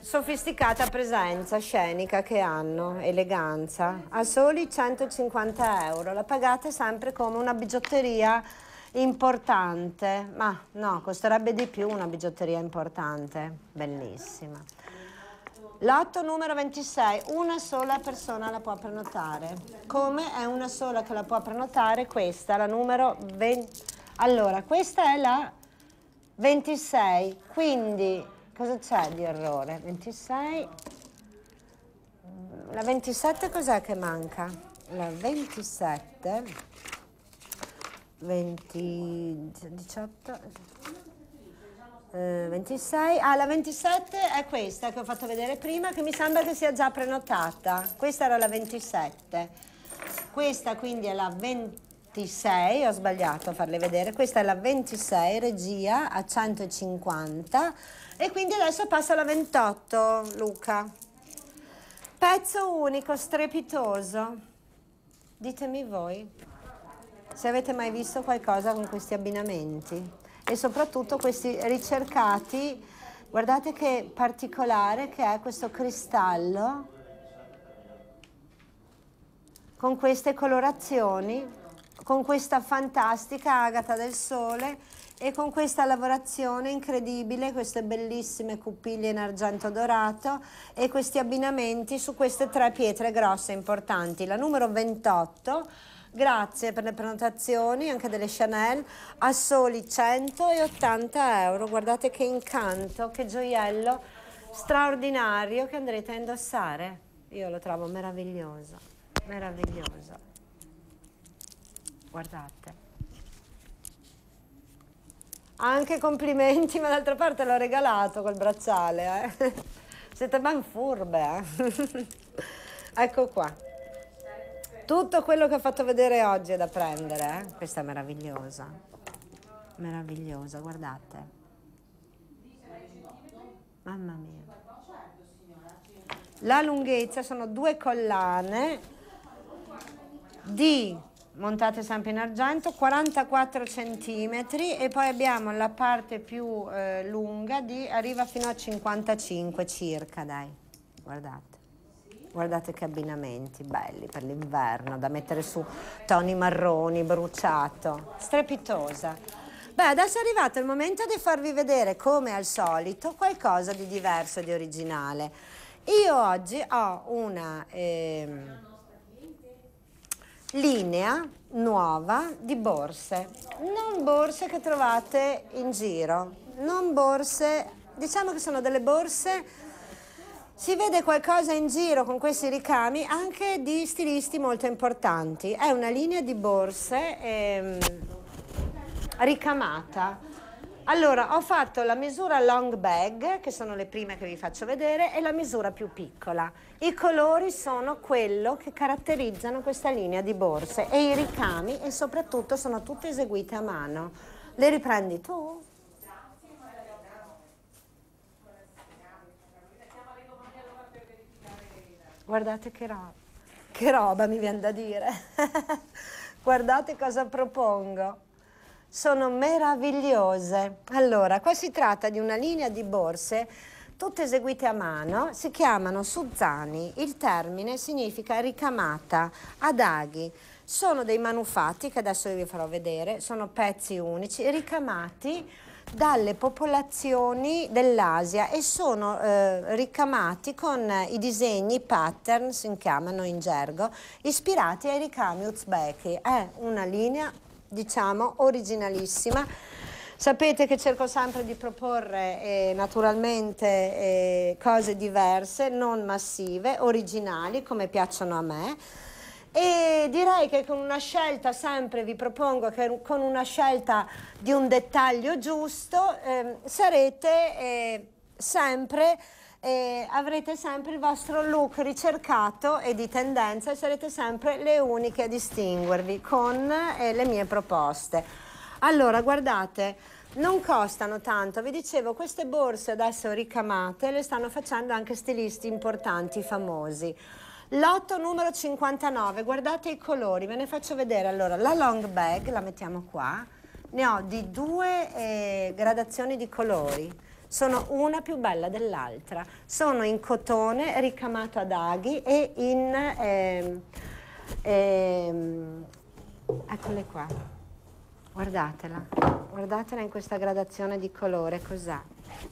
[SPEAKER 1] sofisticata presenza scenica che hanno, eleganza, a soli 150 euro, la pagate sempre come una bigiotteria importante, ma no, costerebbe di più una bigiotteria importante, bellissima. Lotto numero 26, una sola persona la può prenotare. Come è una sola che la può prenotare? Questa, la numero 20. Allora, questa è la 26, quindi cosa c'è di errore? 26. La 27 cos'è che manca? La 27 20, 18, eh, 26, ah la 27 è questa che ho fatto vedere prima che mi sembra che sia già prenotata, questa era la 27, questa quindi è la 26, ho sbagliato a farle vedere, questa è la 26 regia a 150 e quindi adesso passa alla 28 Luca, pezzo unico strepitoso, ditemi voi se avete mai visto qualcosa con questi abbinamenti e soprattutto questi ricercati, guardate che particolare che è questo cristallo con queste colorazioni, con questa fantastica agata del sole e con questa lavorazione incredibile, queste bellissime cupiglie in argento dorato e questi abbinamenti su queste tre pietre grosse importanti, la numero 28 Grazie per le prenotazioni, anche delle Chanel, a soli 180 euro. Guardate che incanto, che gioiello straordinario che andrete a indossare. Io lo trovo meraviglioso, meraviglioso. Guardate. Anche complimenti, ma d'altra parte l'ho regalato quel bracciale. Eh? Siete ben furbe. Eh? ecco qua. Tutto quello che ho fatto vedere oggi è da prendere. Eh? Questa è meravigliosa. Meravigliosa, guardate. Mamma mia. La lunghezza sono due collane di montate sempre in argento 44 centimetri e poi abbiamo la parte più eh, lunga di arriva fino a 55 circa dai guardate Guardate che abbinamenti belli per l'inverno, da mettere su toni marroni, bruciato, strepitosa. Beh, adesso è arrivato il momento di farvi vedere, come al solito, qualcosa di diverso di originale. Io oggi ho una eh, linea nuova di borse, non borse che trovate in giro, non borse, diciamo che sono delle borse si vede qualcosa in giro con questi ricami anche di stilisti molto importanti. È una linea di borse ehm, ricamata. Allora, ho fatto la misura long bag, che sono le prime che vi faccio vedere, e la misura più piccola. I colori sono quello che caratterizzano questa linea di borse e i ricami e soprattutto sono tutte eseguite a mano. Le riprendi tu? Guardate che roba, che roba mi viene da dire. Guardate cosa propongo. Sono meravigliose. Allora, qua si tratta di una linea di borse tutte eseguite a mano, si chiamano Suzzani. Il termine significa ricamata, ad aghi. Sono dei manufatti che adesso vi farò vedere, sono pezzi unici ricamati dalle popolazioni dell'Asia e sono eh, ricamati con i disegni pattern, si chiamano in gergo, ispirati ai ricami uzbeki. È una linea, diciamo, originalissima. Sapete che cerco sempre di proporre eh, naturalmente eh, cose diverse, non massive, originali come piacciono a me e direi che con una scelta, sempre vi propongo che con una scelta di un dettaglio giusto eh, sarete eh, sempre eh, avrete sempre il vostro look ricercato e di tendenza e sarete sempre le uniche a distinguervi con eh, le mie proposte. Allora, guardate, non costano tanto, vi dicevo, queste borse adesso ricamate le stanno facendo anche stilisti importanti, famosi. Lotto numero 59, guardate i colori, ve ne faccio vedere. Allora, la long bag, la mettiamo qua, ne ho di due eh, gradazioni di colori. Sono una più bella dell'altra. Sono in cotone ricamato ad aghi e in... Eh, eh, eccole qua, guardatela, guardatela in questa gradazione di colore, cos'è?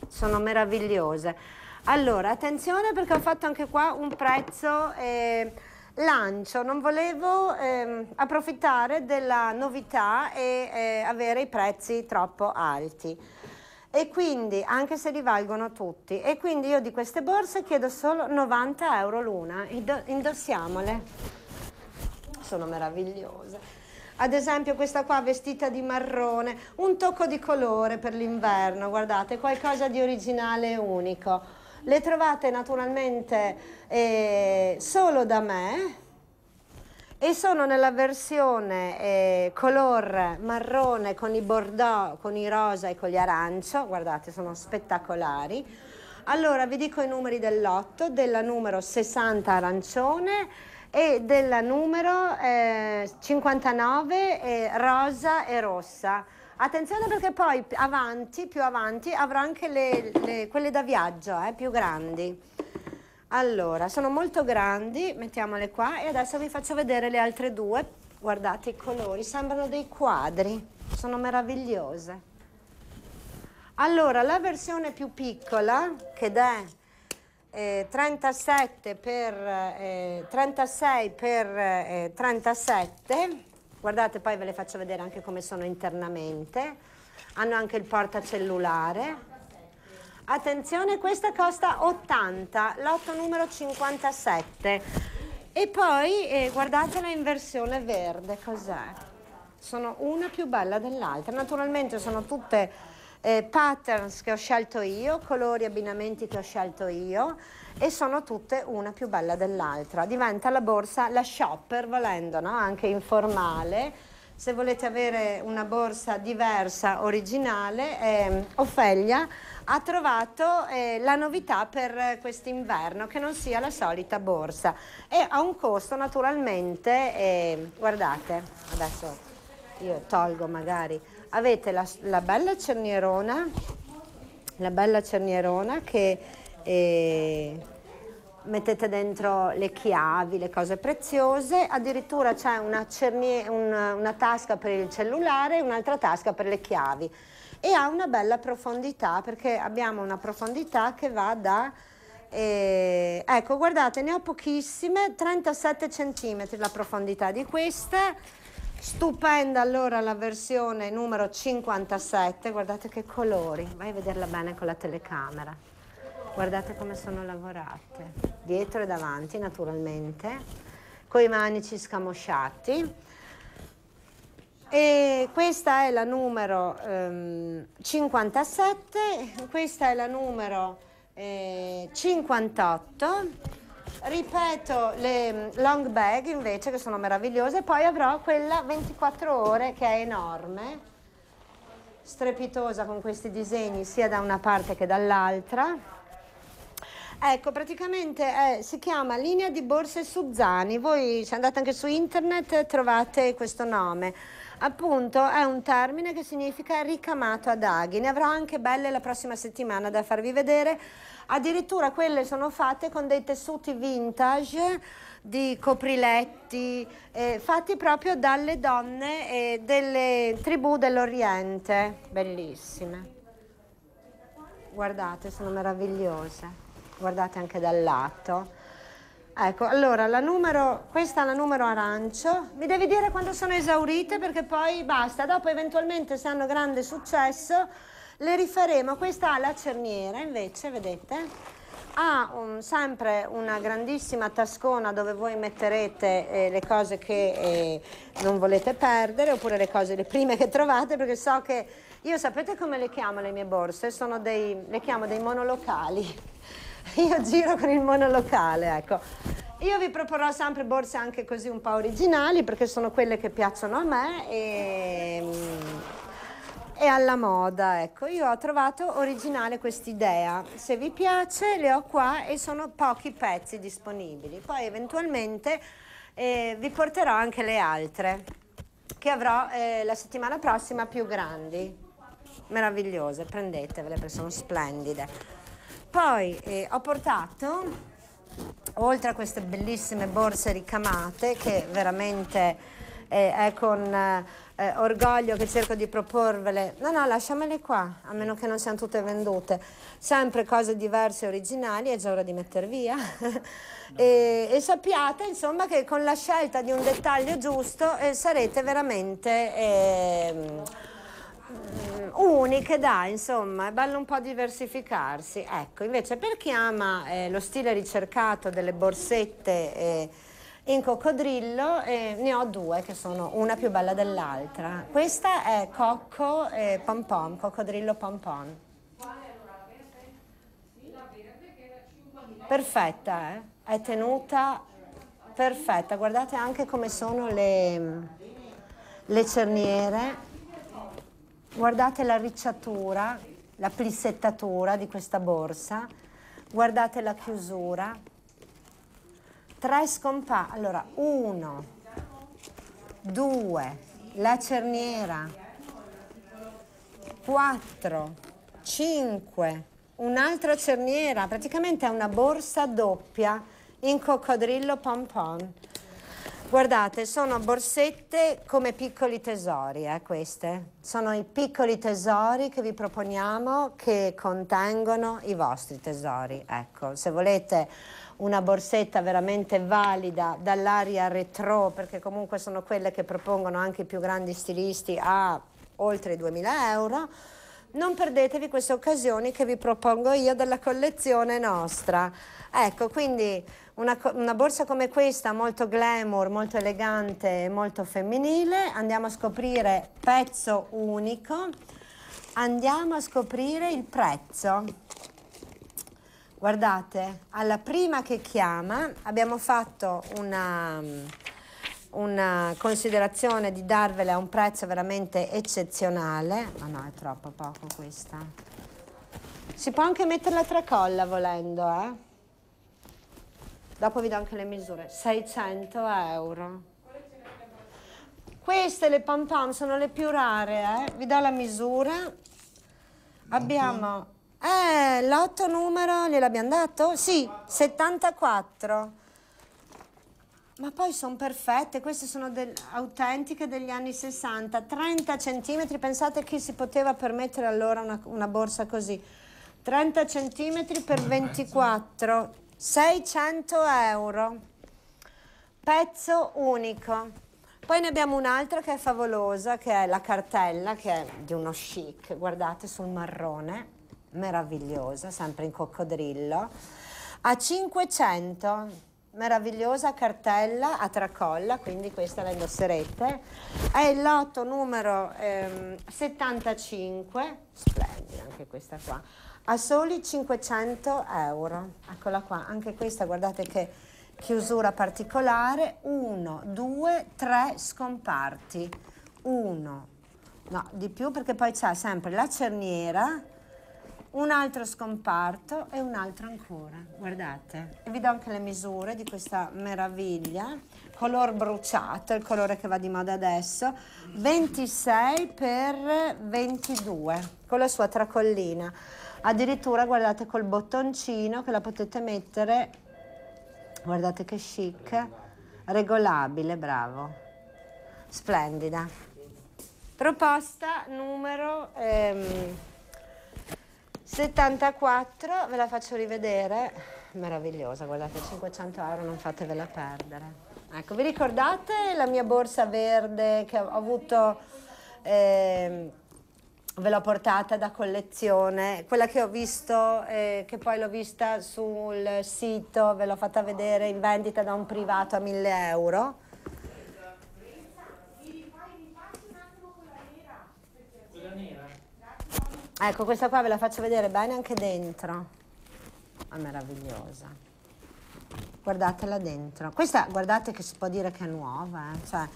[SPEAKER 1] Sono meravigliose. Allora, attenzione perché ho fatto anche qua un prezzo eh, lancio, non volevo eh, approfittare della novità e eh, avere i prezzi troppo alti. E quindi, anche se li valgono tutti, e quindi io di queste borse chiedo solo 90 euro l'una, indossiamole. Sono meravigliose ad esempio questa qua vestita di marrone, un tocco di colore per l'inverno, guardate, qualcosa di originale e unico. Le trovate naturalmente eh, solo da me e sono nella versione eh, color marrone con i bordeaux, con i rosa e con gli arancio, guardate sono spettacolari. Allora vi dico i numeri del lotto, della numero 60 arancione e della numero eh, 59 eh, rosa e rossa. Attenzione perché poi avanti, più avanti, avrò anche le, le, quelle da viaggio, eh, più grandi. Allora, sono molto grandi, mettiamole qua e adesso vi faccio vedere le altre due. Guardate i colori, sembrano dei quadri, sono meravigliose. Allora, la versione più piccola, che è eh, 37 per, eh, 36 eh, per eh, 37 eh, guardate poi ve le faccio vedere anche come sono internamente, hanno anche il portacellulare. Attenzione, questa costa 80, lotto numero 57. E poi eh, guardatela in versione verde, cos'è? Sono una più bella dell'altra. Naturalmente sono tutte eh, patterns che ho scelto io, colori, abbinamenti che ho scelto io e sono tutte una più bella dell'altra. Diventa la borsa, la shopper volendo, no? anche informale. Se volete avere una borsa diversa, originale, eh, Ofelia ha trovato eh, la novità per quest'inverno, che non sia la solita borsa. E ha un costo naturalmente, eh, guardate, adesso io tolgo magari avete la, la bella cernierona, la bella cernierona che eh, mettete dentro le chiavi, le cose preziose, addirittura c'è una, cernie, un, una tasca per il cellulare e un'altra tasca per le chiavi e ha una bella profondità perché abbiamo una profondità che va da... Eh, ecco, guardate, ne ho pochissime, 37 cm la profondità di questa Stupenda allora la versione numero 57, guardate che colori, vai a vederla bene con la telecamera, guardate come sono lavorate, dietro e davanti naturalmente, con i manici scamosciati. E questa è la numero ehm, 57, questa è la numero eh, 58 ripeto le mm, long bag invece che sono meravigliose poi avrò quella 24 ore che è enorme strepitosa con questi disegni sia da una parte che dall'altra ecco praticamente eh, si chiama linea di borse Suzzani voi se andate anche su internet trovate questo nome appunto è un termine che significa ricamato ad aghi ne avrò anche belle la prossima settimana da farvi vedere addirittura quelle sono fatte con dei tessuti vintage di copriletti, eh, fatti proprio dalle donne eh, delle tribù dell'Oriente, bellissime. Guardate, sono meravigliose, guardate anche dal lato. Ecco, allora, la numero, questa è la numero arancio. Mi devi dire quando sono esaurite perché poi basta. Dopo eventualmente se hanno grande successo le rifaremo, questa alla cerniera invece, vedete? Ha un, um, sempre una grandissima tascona dove voi metterete eh, le cose che eh, non volete perdere oppure le cose, le prime che trovate perché so che io sapete come le chiamo le mie borse? Sono dei, le chiamo dei monolocali. Io giro con il monolocale, ecco. Io vi proporrò sempre borse anche così un po' originali perché sono quelle che piacciono a me e mm, è alla moda. Ecco, io ho trovato originale questa idea, Se vi piace, le ho qua e sono pochi pezzi disponibili. Poi eventualmente eh, vi porterò anche le altre che avrò eh, la settimana prossima più grandi. Meravigliose, prendetevele perché sono splendide. Poi eh, ho portato oltre a queste bellissime borse ricamate che veramente eh, è con eh, orgoglio che cerco di proporvele. No, no, lasciamele qua, a meno che non siano tutte vendute. Sempre cose diverse e originali, è già ora di metter via. e, e, sappiate, insomma, che con la scelta di un dettaglio giusto eh, sarete veramente... Eh, uniche, dai, insomma, è bello un po' diversificarsi. Ecco, invece per chi ama eh, lo stile ricercato delle borsette eh, in coccodrillo e ne ho due che sono una più bella dell'altra. Questa è Cocco eh, Pom Pom, coccodrillo Pom Pom. Perfetta, eh? è tenuta perfetta. Guardate anche come sono le, le cerniere. Guardate la ricciatura, la plissettatura di questa borsa. Guardate la chiusura. 3 scomparsi, allora 1, 2, la cerniera, 4, 5, un'altra cerniera, praticamente è una borsa doppia in coccodrillo pompon. Guardate, sono borsette come piccoli tesori, eh, queste. Sono i piccoli tesori che vi proponiamo che contengono i vostri tesori. Ecco, se volete una borsetta veramente valida dall'aria retro, perché comunque sono quelle che propongono anche i più grandi stilisti a oltre 2000 euro. Non perdetevi queste occasioni che vi propongo io della collezione nostra. Ecco, quindi una, una borsa come questa, molto glamour, molto elegante e molto femminile, andiamo a scoprire pezzo unico, andiamo a scoprire il prezzo. Guardate, alla prima che chiama abbiamo fatto una, una considerazione di darvela a un prezzo veramente eccezionale. Ma no, è troppo poco questa. Si può anche mettere la tracolla volendo, eh? Dopo vi do anche le misure. 600 euro. Queste le pom pom sono le più rare, eh? Vi do la misura. Abbiamo eh, l'otto numero gliel'abbiamo dato? Sì, 74. Ma poi sono perfette, queste sono del, autentiche degli anni 60, 30 centimetri, pensate chi si poteva permettere allora una, una borsa così. 30 centimetri per 24, 600 euro, pezzo unico. Poi ne abbiamo un'altra che è favolosa, che è la cartella, che è di uno chic, guardate sul marrone, meravigliosa, sempre in coccodrillo, a 500, meravigliosa cartella a tracolla, quindi questa la indosserete, è il lotto numero ehm, 75, splendida anche questa qua, a soli 500 euro, eccola qua, anche questa guardate che chiusura particolare, 1, 2, 3 scomparti, 1, no di più perché poi c'è sempre la cerniera, un altro scomparto e un altro ancora, guardate. Vi do anche le misure di questa meraviglia, color bruciato, il colore che va di moda adesso, 26 per 22, con la sua tracollina. Addirittura guardate col bottoncino che la potete mettere, guardate che chic, regolabile, bravo, splendida. Proposta numero... Ehm, 74, ve la faccio rivedere, meravigliosa, guardate, 500 euro, non fatevela perdere. Ecco, vi ricordate la mia borsa verde che ho avuto, eh, ve l'ho portata da collezione, quella che ho visto, eh, che poi l'ho vista sul sito, ve l'ho fatta vedere in vendita da un privato a 1000 euro. Ah, ecco, questa qua ve la faccio vedere bene anche dentro. È meravigliosa. Guardatela dentro. Questa, guardate che si può dire che è nuova. Eh? Cioè,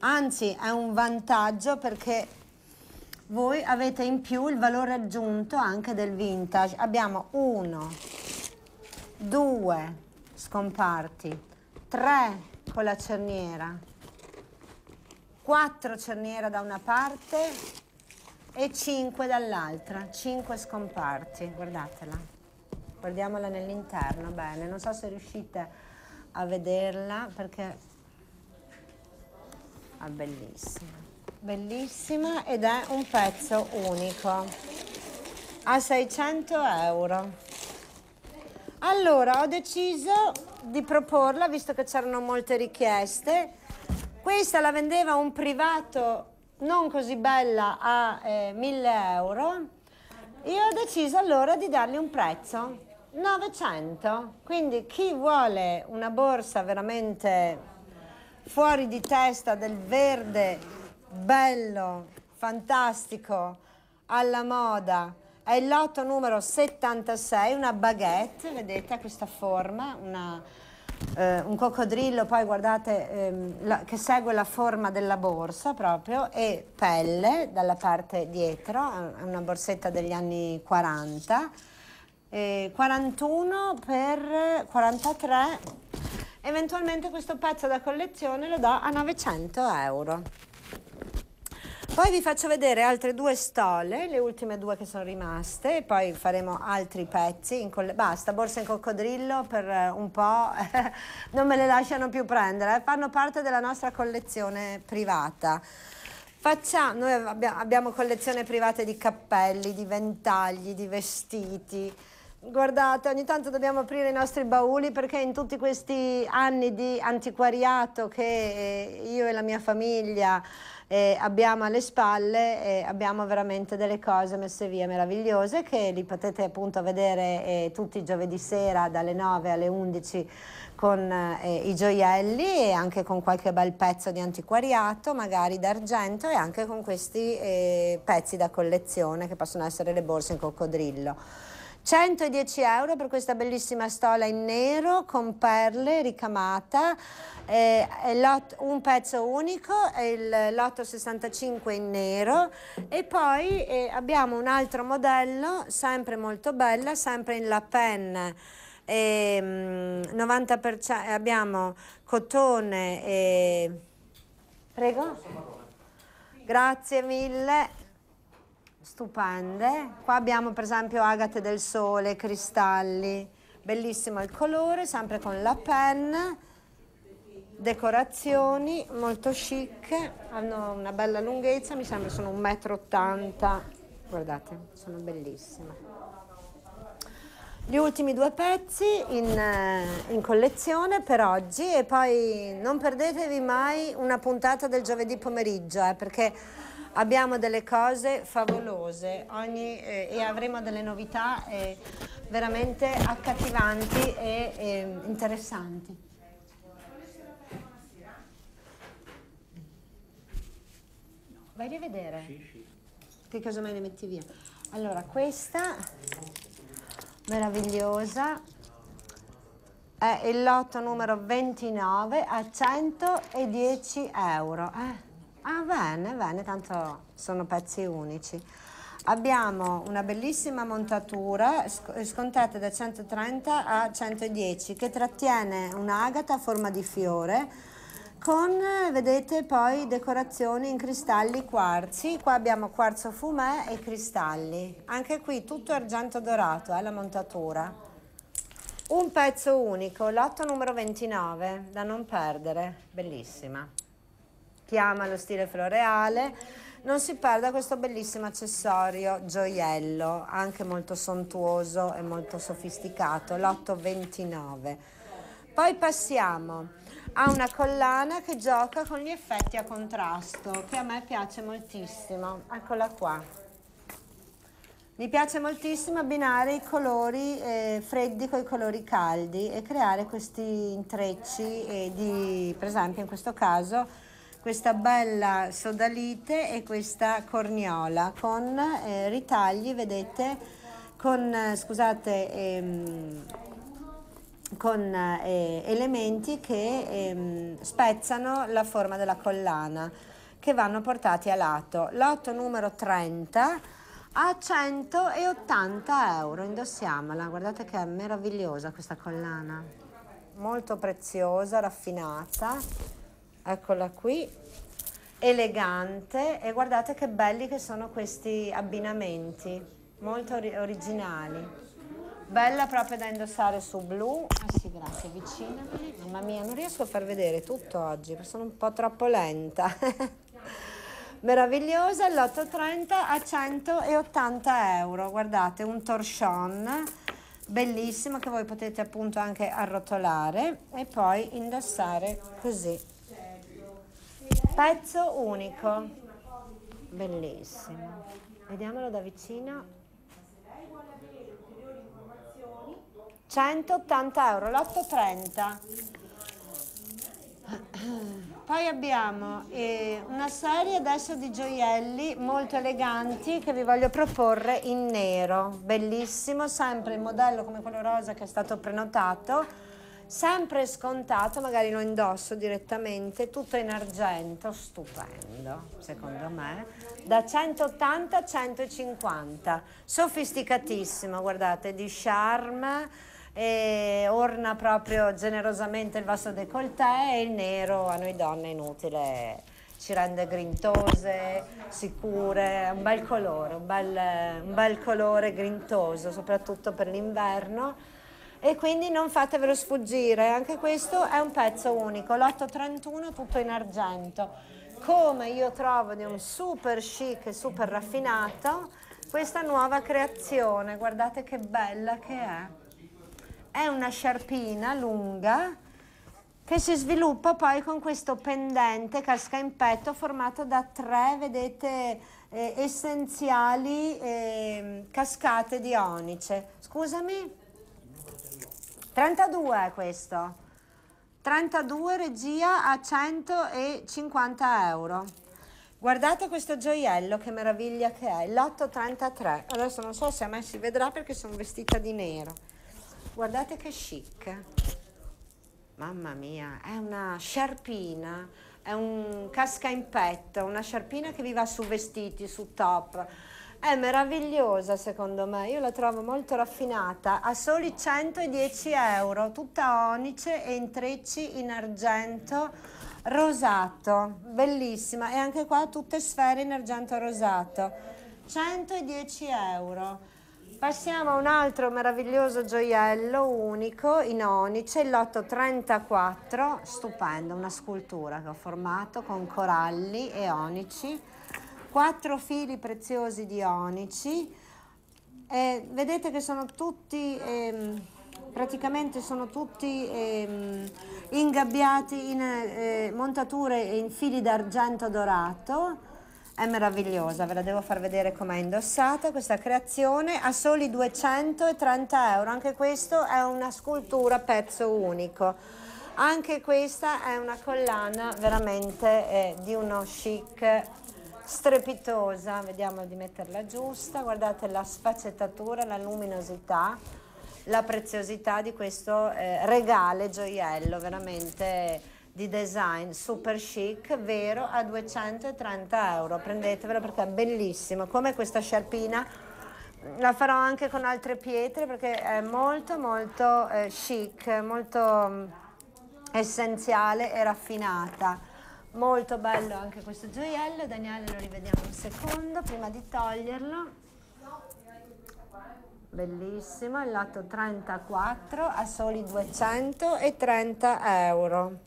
[SPEAKER 1] anzi, è un vantaggio perché voi avete in più il valore aggiunto anche del vintage. Abbiamo uno, due scomparti, tre con la cerniera, quattro cerniera da una parte e 5 dall'altra, 5 scomparti, guardatela, guardiamola nell'interno, bene, non so se riuscite a vederla perché è ah, bellissima, bellissima ed è un pezzo unico, a 600 euro. Allora ho deciso di proporla visto che c'erano molte richieste, questa la vendeva un privato non così bella a eh, 1000 euro, io ho deciso allora di dargli un prezzo, 900. Quindi chi vuole una borsa veramente fuori di testa del verde, bello, fantastico, alla moda, è il lotto numero 76, una baguette, vedete questa forma, una eh, un coccodrillo, poi guardate ehm, la, che segue la forma della borsa proprio e pelle dalla parte dietro, è una borsetta degli anni 40, eh, 41 per 43, eventualmente questo pezzo da collezione lo do a 900 euro. Poi vi faccio vedere altre due stole, le ultime due che sono rimaste, e poi faremo altri pezzi. Basta, borsa in coccodrillo per eh, un po', non me le lasciano più prendere, fanno parte della nostra collezione privata. Facciamo, noi abbiamo collezione privata di cappelli, di ventagli, di vestiti. Guardate, ogni tanto dobbiamo aprire i nostri bauli perché in tutti questi anni di antiquariato che eh, io e la mia famiglia eh, abbiamo alle spalle eh, abbiamo veramente delle cose messe via meravigliose che li potete appunto vedere eh, tutti i giovedì sera dalle 9 alle 11 con eh, i gioielli e anche con qualche bel pezzo di antiquariato magari d'argento e anche con questi eh, pezzi da collezione che possono essere le borse in coccodrillo. 110 euro per questa bellissima stola in nero con perle ricamata, eh, lot, un pezzo unico, il lotto 65 in nero e poi eh, abbiamo un altro modello sempre molto bella, sempre in la pen. Eh, 90% abbiamo cotone e prego grazie mille stupende. Qua abbiamo per esempio agate del sole, cristalli, bellissimo il colore, sempre con la penna, decorazioni molto chic, hanno una bella lunghezza, mi sembra sono 1,80 m, guardate, sono bellissime. Gli ultimi due pezzi in, eh, in collezione per oggi e poi non perdetevi mai una puntata del giovedì pomeriggio eh, perché abbiamo delle cose favolose ogni, eh, e avremo delle novità eh, veramente accattivanti e eh, interessanti. Vai a vedere. Che cosa me ne metti via? Allora, questa meravigliosa è il lotto numero 29 a 110 euro. Eh. Ah, bene, bene, tanto sono pezzi unici. Abbiamo una bellissima montatura scontata da 130 a 110 che trattiene un'agata a forma di fiore con, vedete, poi decorazioni in cristalli quarzi. Qua abbiamo quarzo fumè e cristalli. Anche qui tutto argento dorato, è eh, la montatura. Un pezzo unico, lotto numero 29, da non perdere, bellissima chi ama lo stile floreale, non si perda questo bellissimo accessorio gioiello, anche molto sontuoso e molto sofisticato, l'829. Poi passiamo a una collana che gioca con gli effetti a contrasto, che a me piace moltissimo. Eccola qua. Mi piace moltissimo abbinare i colori eh, freddi con i colori caldi e creare questi intrecci eh, di, per esempio in questo caso, questa bella sodalite e questa corniola con eh, ritagli, vedete, con, eh, scusate, ehm, con eh, elementi che ehm, spezzano la forma della collana che vanno portati a lato. Lotto numero 30 a 180 euro, indossiamola, guardate che è meravigliosa questa collana, molto preziosa, raffinata eccola qui, elegante e guardate che belli che sono questi abbinamenti, molto or originali. Bella proprio da indossare su blu. Ah sì, grazie, vicina. Mamma mia, non riesco a far vedere tutto oggi, sono un po' troppo lenta. Meravigliosa, l'8,30 a 180 euro. Guardate, un torchon bellissimo che voi potete appunto anche arrotolare e poi indossare così Pezzo unico, bellissimo. Vediamolo da vicino. 180 euro, l'8,30. Poi abbiamo eh, una serie adesso di gioielli molto eleganti che vi voglio proporre in nero, bellissimo, sempre il modello come quello rosa che è stato prenotato sempre scontato, magari lo indosso direttamente, tutto in argento, stupendo secondo me, da 180 a 150, sofisticatissimo, guardate, di charme e orna proprio generosamente il vostro décolleté e il nero a noi donne inutile ci rende grintose, sicure, un bel colore, un bel, un bel colore grintoso soprattutto per l'inverno e quindi non fatevelo sfuggire, anche questo è un pezzo unico, l'831 tutto in argento. Come io trovo di un super chic e super raffinato questa nuova creazione, guardate che bella che è. È una sciarpina lunga che si sviluppa poi con questo pendente casca in petto formato da tre, vedete, eh, essenziali eh, cascate di onice. Scusami? 32 è questo. 32 regia a 150 euro. Guardate questo gioiello, che meraviglia che è, l'833. Adesso non so se a me si vedrà perché sono vestita di nero. Guardate che chic. Mamma mia, è una sciarpina, è un casca in petto, una sciarpina che vi va su vestiti, su top è meravigliosa secondo me, io la trovo molto raffinata, a soli 110 euro, tutta onice e intrecci in argento rosato, bellissima e anche qua tutte sfere in argento rosato, 110 euro. Passiamo a un altro meraviglioso gioiello unico in onice, il lotto 34, stupendo, una scultura che ho formato con coralli e onici quattro fili preziosi di onici, eh, vedete che sono tutti, eh, praticamente sono tutti eh, ingabbiati in eh, montature in fili d'argento dorato, è meravigliosa, ve la devo far vedere com'è indossata questa creazione a soli 230 euro, anche questo è una scultura pezzo unico. Anche questa è una collana veramente eh, di uno chic strepitosa, vediamo di metterla giusta, guardate la sfaccettatura, la luminosità, la preziosità di questo eh, regale gioiello, veramente di design super chic, vero, a 230 euro, prendetevelo perché è bellissimo, come questa sciarpina la farò anche con altre pietre perché è molto molto eh, chic, molto mm, essenziale e raffinata molto bello anche questo gioiello Daniele lo rivediamo un secondo prima di toglierlo bellissimo il lato 34 a soli 230 euro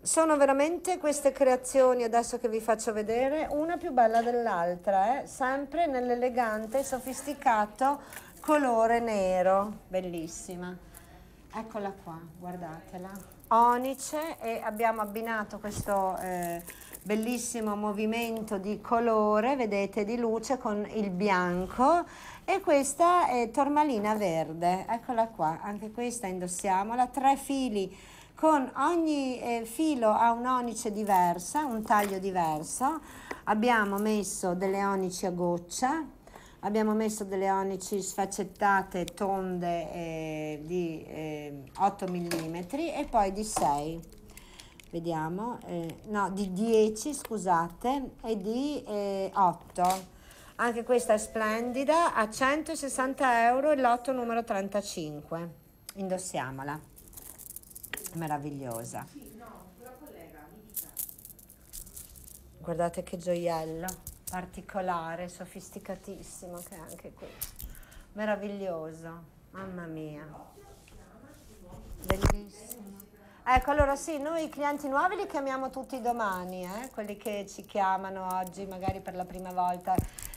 [SPEAKER 1] sono veramente queste creazioni adesso che vi faccio vedere una più bella dell'altra eh? sempre nell'elegante sofisticato colore nero bellissima eccola qua guardatela onice e abbiamo abbinato questo eh, bellissimo movimento di colore, vedete, di luce con il bianco e questa è tormalina verde, eccola qua, anche questa indossiamola, tre fili con ogni eh, filo ha un onice diversa, un taglio diverso, abbiamo messo delle onici a goccia abbiamo messo delle onici sfaccettate, tonde eh, di eh, 8 mm e poi di 6 vediamo, eh, no, di 10 scusate e di 8 eh, anche questa è splendida a 160 euro il lotto numero 35 indossiamola meravigliosa guardate che gioiello particolare, sofisticatissimo che è anche qui. Meraviglioso, mamma mia. Bellissimo. Ecco, allora sì, noi i clienti nuovi li chiamiamo tutti domani, eh? quelli che ci chiamano oggi magari per la prima volta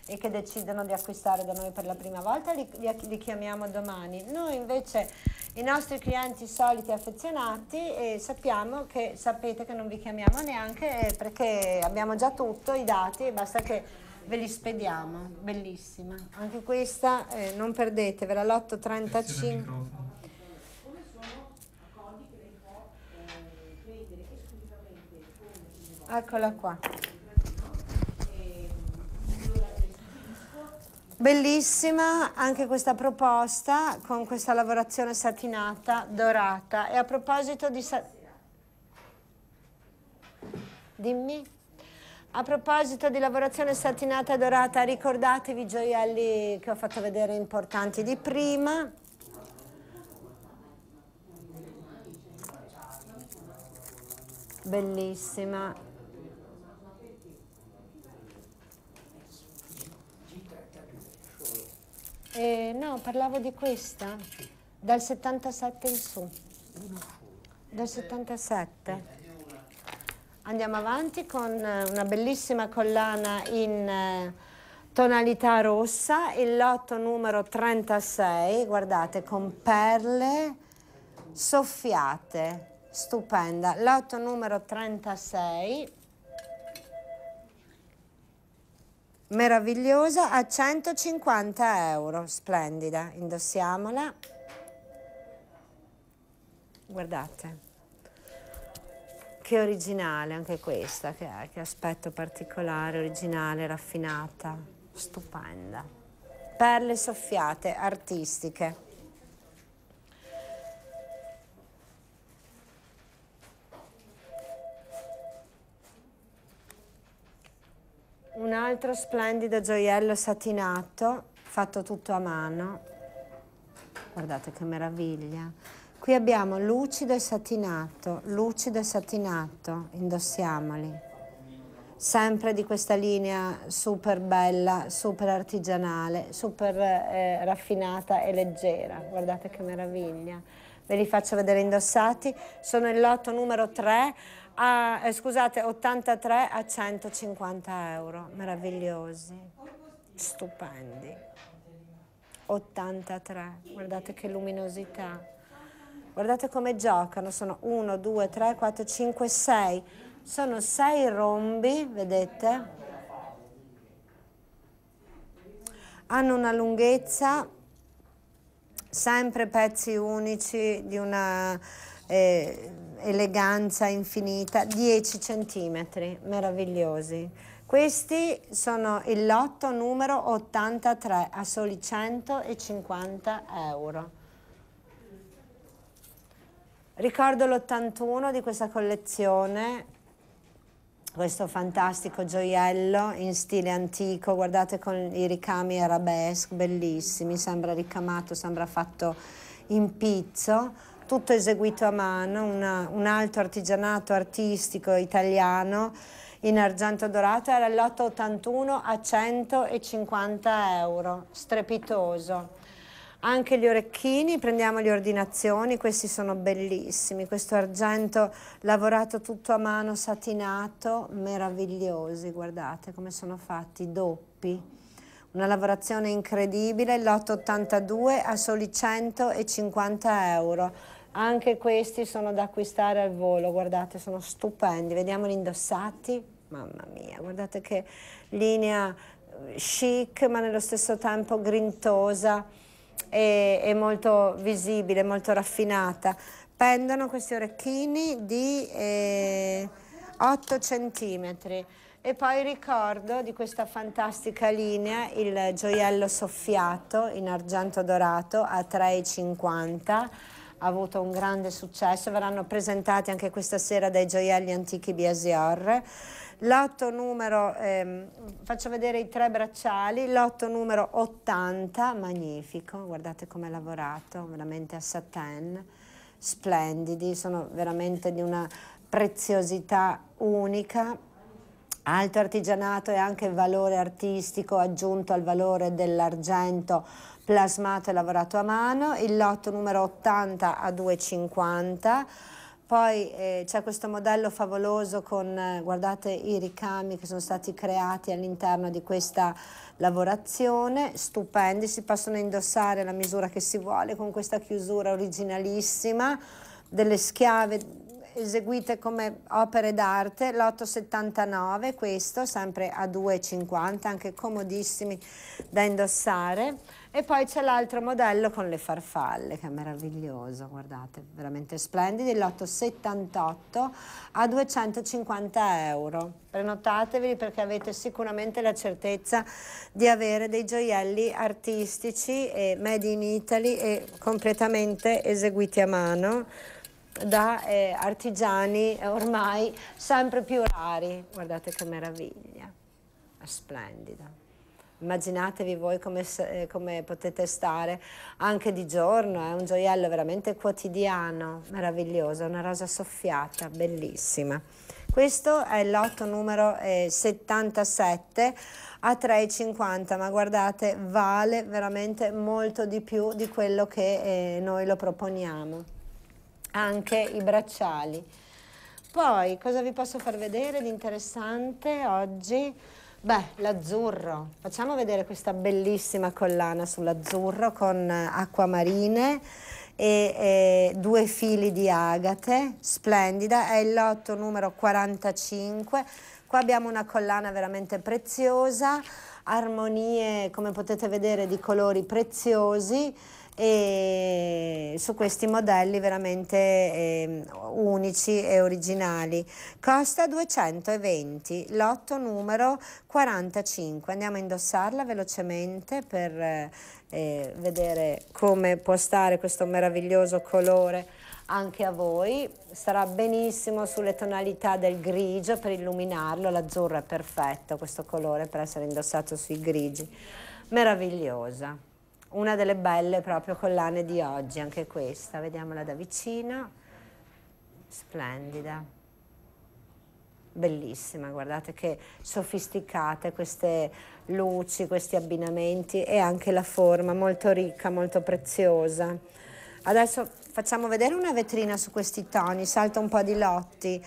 [SPEAKER 1] e che decidono di acquistare da noi per la prima volta, li, li, li chiamiamo domani. Noi invece i nostri clienti soliti affezionati e sappiamo che sapete che non vi chiamiamo neanche eh, perché abbiamo già tutto, i dati, e basta che ve li spediamo. Bellissima. Anche questa eh, non perdetevela, l'835. Eccola qua. Bellissima anche questa proposta con questa lavorazione satinata, dorata. E a proposito di... Dimmi. A proposito di lavorazione satinata dorata, ricordatevi i gioielli che ho fatto vedere importanti di prima. Bellissima. Eh, no, parlavo di questa. Sì. Dal 77 in su. Dal 77. Andiamo avanti con eh, una bellissima collana in eh, tonalità rossa, il lotto numero 36, guardate, con perle soffiate, stupenda. Lotto numero 36, meravigliosa a 150 euro, splendida, indossiamola, guardate, che originale anche questa, che, che aspetto particolare, originale, raffinata, stupenda, perle soffiate, artistiche. Un altro splendido gioiello satinato, fatto tutto a mano. Guardate che meraviglia. Qui abbiamo lucido e satinato, lucido e satinato, indossiamoli. Sempre di questa linea super bella, super artigianale, super eh, raffinata e leggera. Guardate che meraviglia. Ve li faccio vedere indossati. Sono il lotto numero 3 a, eh, scusate, 83 a 150 euro, meravigliosi, stupendi. 83, guardate che luminosità, guardate come giocano, sono 1, 2, 3, 4, 5, 6, sono 6 rombi, vedete? Hanno una lunghezza, sempre pezzi unici di una eh, eleganza infinita, 10 centimetri, meravigliosi. Questi sono il lotto numero 83 a soli 150 euro. Ricordo l'81 di questa collezione, questo fantastico gioiello in stile antico, guardate con i ricami arabesque, bellissimi, sembra ricamato, sembra fatto in pizzo tutto eseguito a mano, una, un alto artigianato artistico italiano in argento dorato, era l'8 81 a 150 euro, strepitoso. Anche gli orecchini, prendiamo le ordinazioni, questi sono bellissimi, questo argento lavorato tutto a mano, satinato, meravigliosi, guardate come sono fatti, doppi. Una lavorazione incredibile, l'882 a soli 150 euro. Anche questi sono da acquistare al volo, guardate, sono stupendi. Vediamoli indossati. Mamma mia, guardate che linea chic, ma nello stesso tempo grintosa e, e molto visibile, molto raffinata. Pendono questi orecchini di eh, 8 cm. E poi ricordo di questa fantastica linea il gioiello soffiato in argento dorato a 3,50 ha avuto un grande successo, verranno presentati anche questa sera dai gioielli antichi BSR. Lotto numero, ehm, faccio vedere i tre bracciali, lotto numero 80, magnifico, guardate come è lavorato, veramente a satin, splendidi, sono veramente di una preziosità unica, alto artigianato e anche valore artistico aggiunto al valore dell'argento plasmato e lavorato a mano, il lotto numero 80 a 2,50 poi eh, c'è questo modello favoloso con, eh, guardate i ricami che sono stati creati all'interno di questa lavorazione, stupendi, si possono indossare la misura che si vuole con questa chiusura originalissima, delle schiave eseguite come opere d'arte, l'879 questo, sempre a 2,50, anche comodissimi da indossare. E poi c'è l'altro modello con le farfalle, che è meraviglioso, guardate, veramente splendido, il lotto 78 a 250 euro. Prenotatevi perché avete sicuramente la certezza di avere dei gioielli artistici e made in Italy e completamente eseguiti a mano da eh, artigiani ormai sempre più rari. Guardate che meraviglia, è splendida immaginatevi voi come, eh, come, potete stare anche di giorno, è un gioiello veramente quotidiano, meraviglioso, una rosa soffiata, bellissima. Questo è il lotto numero 77 eh, a 3,50, ma guardate vale veramente molto di più di quello che eh, noi lo proponiamo, anche i bracciali. Poi cosa vi posso far vedere di interessante oggi? Beh, l'azzurro. Facciamo vedere questa bellissima collana sull'azzurro con eh, acquamarine e, e due fili di agate, splendida, è il lotto numero 45. Qua abbiamo una collana veramente preziosa, armonie, come potete vedere, di colori preziosi e su questi modelli veramente eh, unici e originali. Costa 220, lotto numero 45. Andiamo a indossarla velocemente per eh, vedere come può stare questo meraviglioso colore anche a voi. Sarà benissimo sulle tonalità del grigio per illuminarlo, l'azzurro è perfetto questo colore per essere indossato sui grigi. Meravigliosa una delle belle proprio collane di oggi, anche questa, vediamola da vicino, splendida, bellissima, guardate che sofisticate queste luci, questi abbinamenti e anche la forma, molto ricca, molto preziosa. Adesso facciamo vedere una vetrina su questi toni, salta un po' di lotti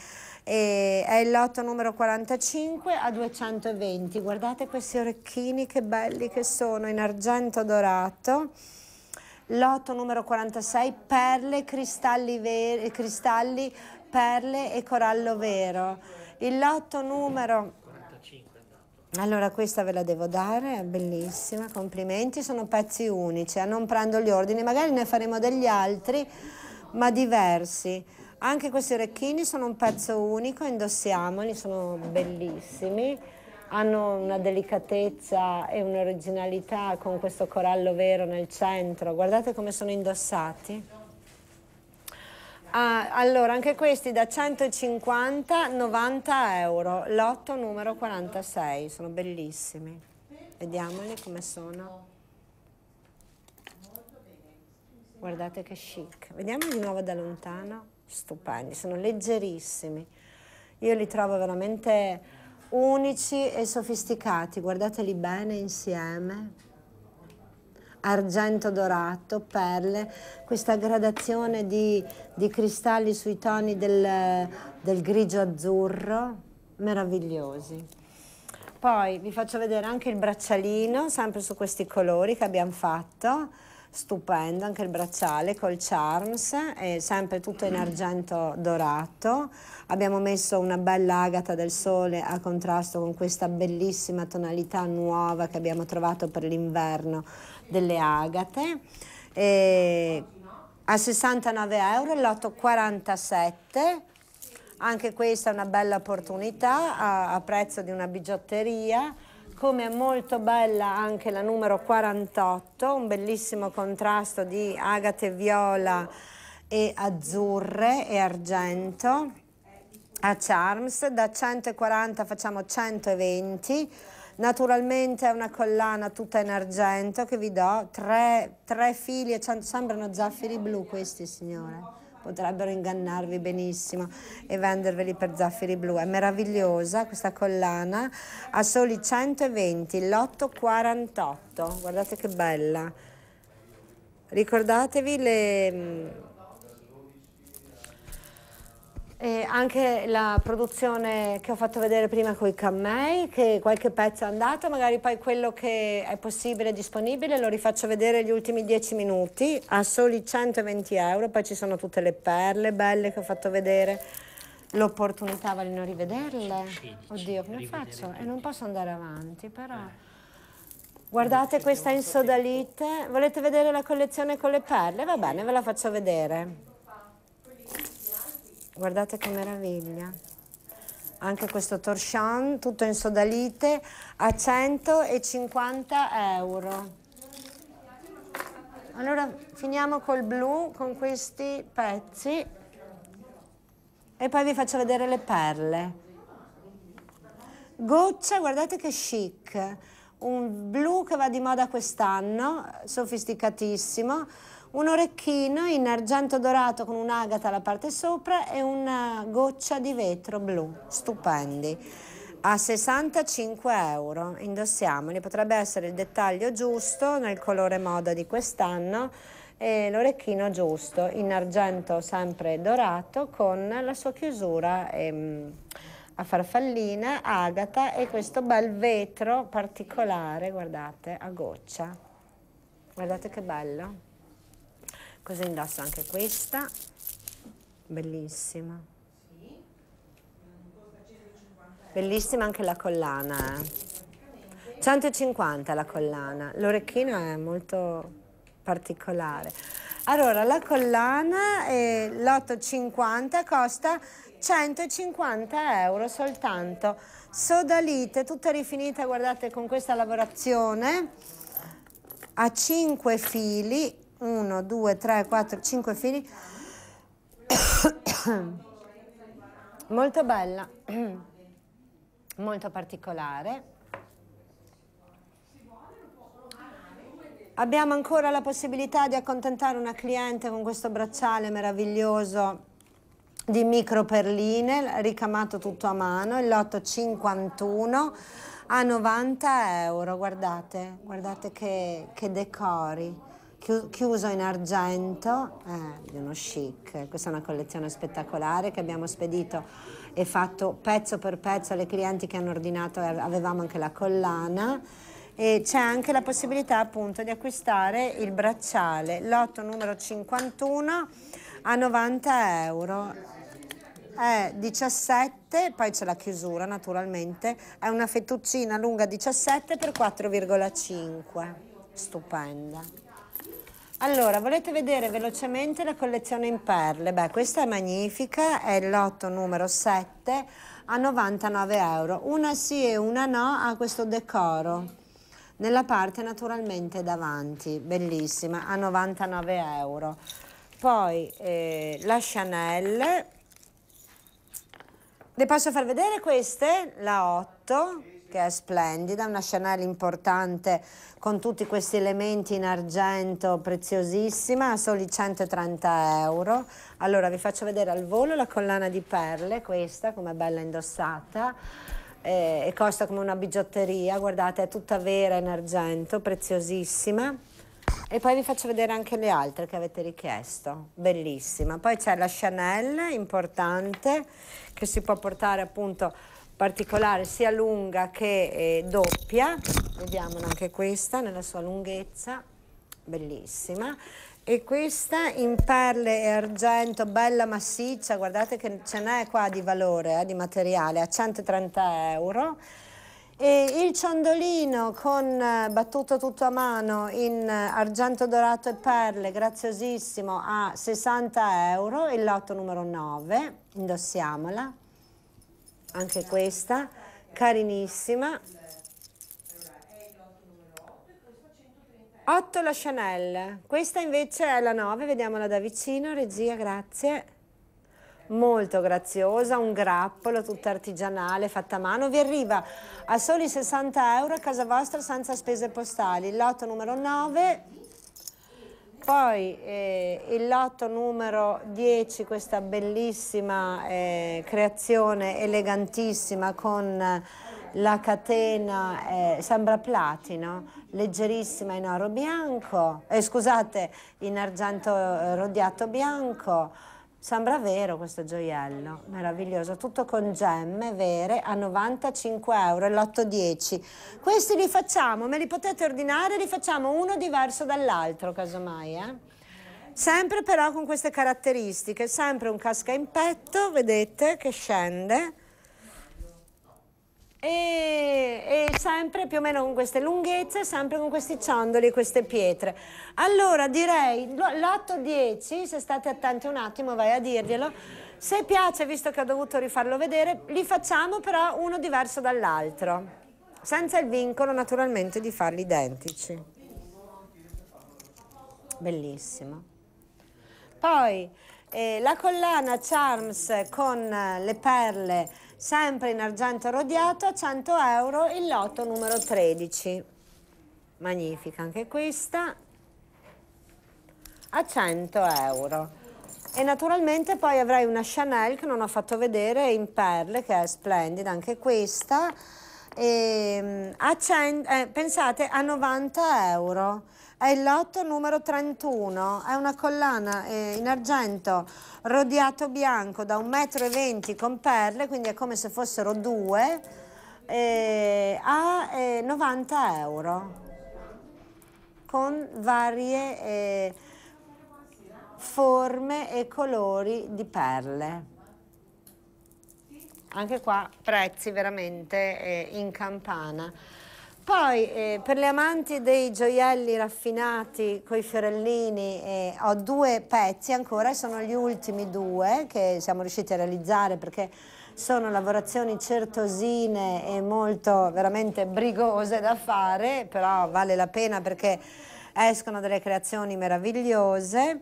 [SPEAKER 1] e è il lotto numero 45 a 220. Guardate questi orecchini che belli che sono in argento dorato. Lotto numero 46 perle, cristalli, veri, cristalli perle e corallo vero. Il lotto numero allora questa ve la devo dare, è bellissima, complimenti, sono pezzi unici, a eh, non prendo gli ordini, magari ne faremo degli altri, ma diversi. Anche questi orecchini sono un pezzo unico, indossiamoli, sono bellissimi. Hanno una delicatezza e un'originalità con questo corallo vero nel centro. Guardate come sono indossati. Ah, allora, anche questi da 150 90 euro, lotto numero 46, sono bellissimi. Vediamoli come sono. Guardate che chic. Vediamo di nuovo da lontano stupendi, sono leggerissimi. Io li trovo veramente unici e sofisticati, guardateli bene insieme. Argento dorato, perle, questa gradazione di, di cristalli sui toni del, del grigio azzurro, meravigliosi. Poi vi faccio vedere anche il braccialino, sempre su questi colori che abbiamo fatto stupendo, anche il bracciale col charms, è sempre tutto in argento dorato. Abbiamo messo una bella agata del sole a contrasto con questa bellissima tonalità nuova che abbiamo trovato per l'inverno delle agate. E a 69 euro, lotto 47 anche questa è una bella opportunità a, a prezzo di una bigiotteria come è molto bella anche la numero 48, un bellissimo contrasto di agate viola e azzurre e argento a Charms, da 140 facciamo 120, naturalmente è una collana tutta in argento che vi do, tre, tre fili, sembrano zaffiri blu questi signore potrebbero ingannarvi benissimo e venderveli per zaffiri blu. È meravigliosa questa collana a soli 120, 48. Guardate che bella. Ricordatevi le e anche la produzione che ho fatto vedere prima con i cammei, che qualche pezzo è andato, magari poi quello che è possibile, e disponibile, lo rifaccio vedere gli ultimi dieci minuti a soli 120 euro, poi ci sono tutte le perle belle che ho fatto vedere. L'opportunità vale non rivederle? Oddio, come faccio? E eh, non posso andare avanti, però... Eh. Guardate questa in sodalite, volete vedere la collezione con le perle? Va bene, ve la faccio vedere guardate che meraviglia anche questo torsion tutto in sodalite a 150 euro allora finiamo col blu con questi pezzi e poi vi faccio vedere le perle goccia guardate che chic un blu che va di moda quest'anno sofisticatissimo un orecchino in argento dorato con un'agata alla parte sopra e una goccia di vetro blu, stupendi. A 65 euro, indossiamoli, potrebbe essere il dettaglio giusto nel colore moda di quest'anno e l'orecchino giusto, in argento sempre dorato con la sua chiusura ehm, a farfallina, agata e questo bel vetro particolare, guardate, a goccia. Guardate che bello. Cosa indosso anche questa? Bellissima. Bellissima anche la collana. Eh. 150 la collana. L'orecchino è molto particolare. Allora, la collana, eh, l'8,50 costa 150 euro soltanto. Sodalite, tutta rifinita, guardate, con questa lavorazione a 5 fili 1, 2, 3, 4, 5 fili. molto bella, molto particolare. Abbiamo ancora la possibilità di accontentare una cliente con questo bracciale meraviglioso di micro perline, ricamato tutto a mano, il lotto 51 a 90 euro, guardate, guardate che, che decori chiuso in argento eh, di uno chic. Questa è una collezione spettacolare che abbiamo spedito e fatto pezzo per pezzo alle clienti che hanno ordinato, avevamo anche la collana e c'è anche la possibilità appunto di acquistare il bracciale, lotto numero 51 a 90 euro è 17, poi c'è la chiusura naturalmente, è una fettuccina lunga 17 per 4,5, stupenda. Allora, volete vedere velocemente la collezione in perle? Beh, questa è magnifica, è il lotto numero 7 a 99 euro. Una sì e una no ha questo decoro nella parte naturalmente davanti, bellissima, a 99 euro. Poi eh, la Chanel, le posso far vedere queste? La 8, che è splendida, una Chanel importante con tutti questi elementi in argento preziosissima a soli 130 euro. Allora vi faccio vedere al volo la collana di perle, questa come è bella indossata eh, e costa come una bigiotteria, guardate è tutta vera in argento, preziosissima. E poi vi faccio vedere anche le altre che avete richiesto, bellissima. Poi c'è la Chanel importante che si può portare appunto particolare sia lunga che eh, doppia, vediamola anche questa nella sua lunghezza, bellissima. E questa in perle e argento, bella massiccia, guardate che ce n'è qua di valore, eh, di materiale, a 130 euro. E il ciondolino con eh, battuto tutto a mano in eh, argento dorato e perle, graziosissimo, a 60 euro, il lotto numero 9, indossiamola anche questa, carinissima. 8 la Chanel, questa invece è la 9, vediamola da vicino, regia, grazie. Molto graziosa, un grappolo tutta artigianale, fatta a mano, vi arriva a soli 60 euro a casa vostra senza spese postali. Lotto numero 9, poi eh, il lotto numero 10, questa bellissima eh, creazione elegantissima con eh, la catena eh, sembra platino, leggerissima in oro bianco, eh, scusate, in argento eh, rodiato bianco. Sembra vero questo gioiello, meraviglioso, tutto con gemme vere a 95 euro, l'8,10. Questi li facciamo, me li potete ordinare, li facciamo uno diverso dall'altro casomai. Eh? Sempre però con queste caratteristiche, sempre un casca in petto, vedete, che scende e, e, sempre più o meno con queste lunghezze, sempre con questi ciondoli, queste pietre. Allora direi l'8 10, se state attenti un attimo vai a dirglielo, se piace, visto che ho dovuto rifarlo vedere, li facciamo però uno diverso dall'altro, senza il vincolo naturalmente di farli identici. Bellissimo. Poi eh, la collana Charms con eh, le perle sempre in argento rodiato a 100 euro il lotto numero 13 magnifica anche questa a 100 euro e naturalmente poi avrai una Chanel che non ho fatto vedere in perle che è splendida anche questa e, ehm, a 100, eh, pensate a 90 euro è il lotto numero 31, è una collana eh, in argento rodiato bianco da 1,20 m con perle, quindi è come se fossero due, eh, a eh, 90 euro con varie eh, forme e colori di perle. Anche qua prezzi veramente eh, in campana. Poi eh, per le amanti dei gioielli raffinati coi fiorellini eh, ho due pezzi ancora, sono gli ultimi due che siamo riusciti a realizzare perché sono lavorazioni certosine e molto veramente brigose da fare, però vale la pena perché escono delle creazioni meravigliose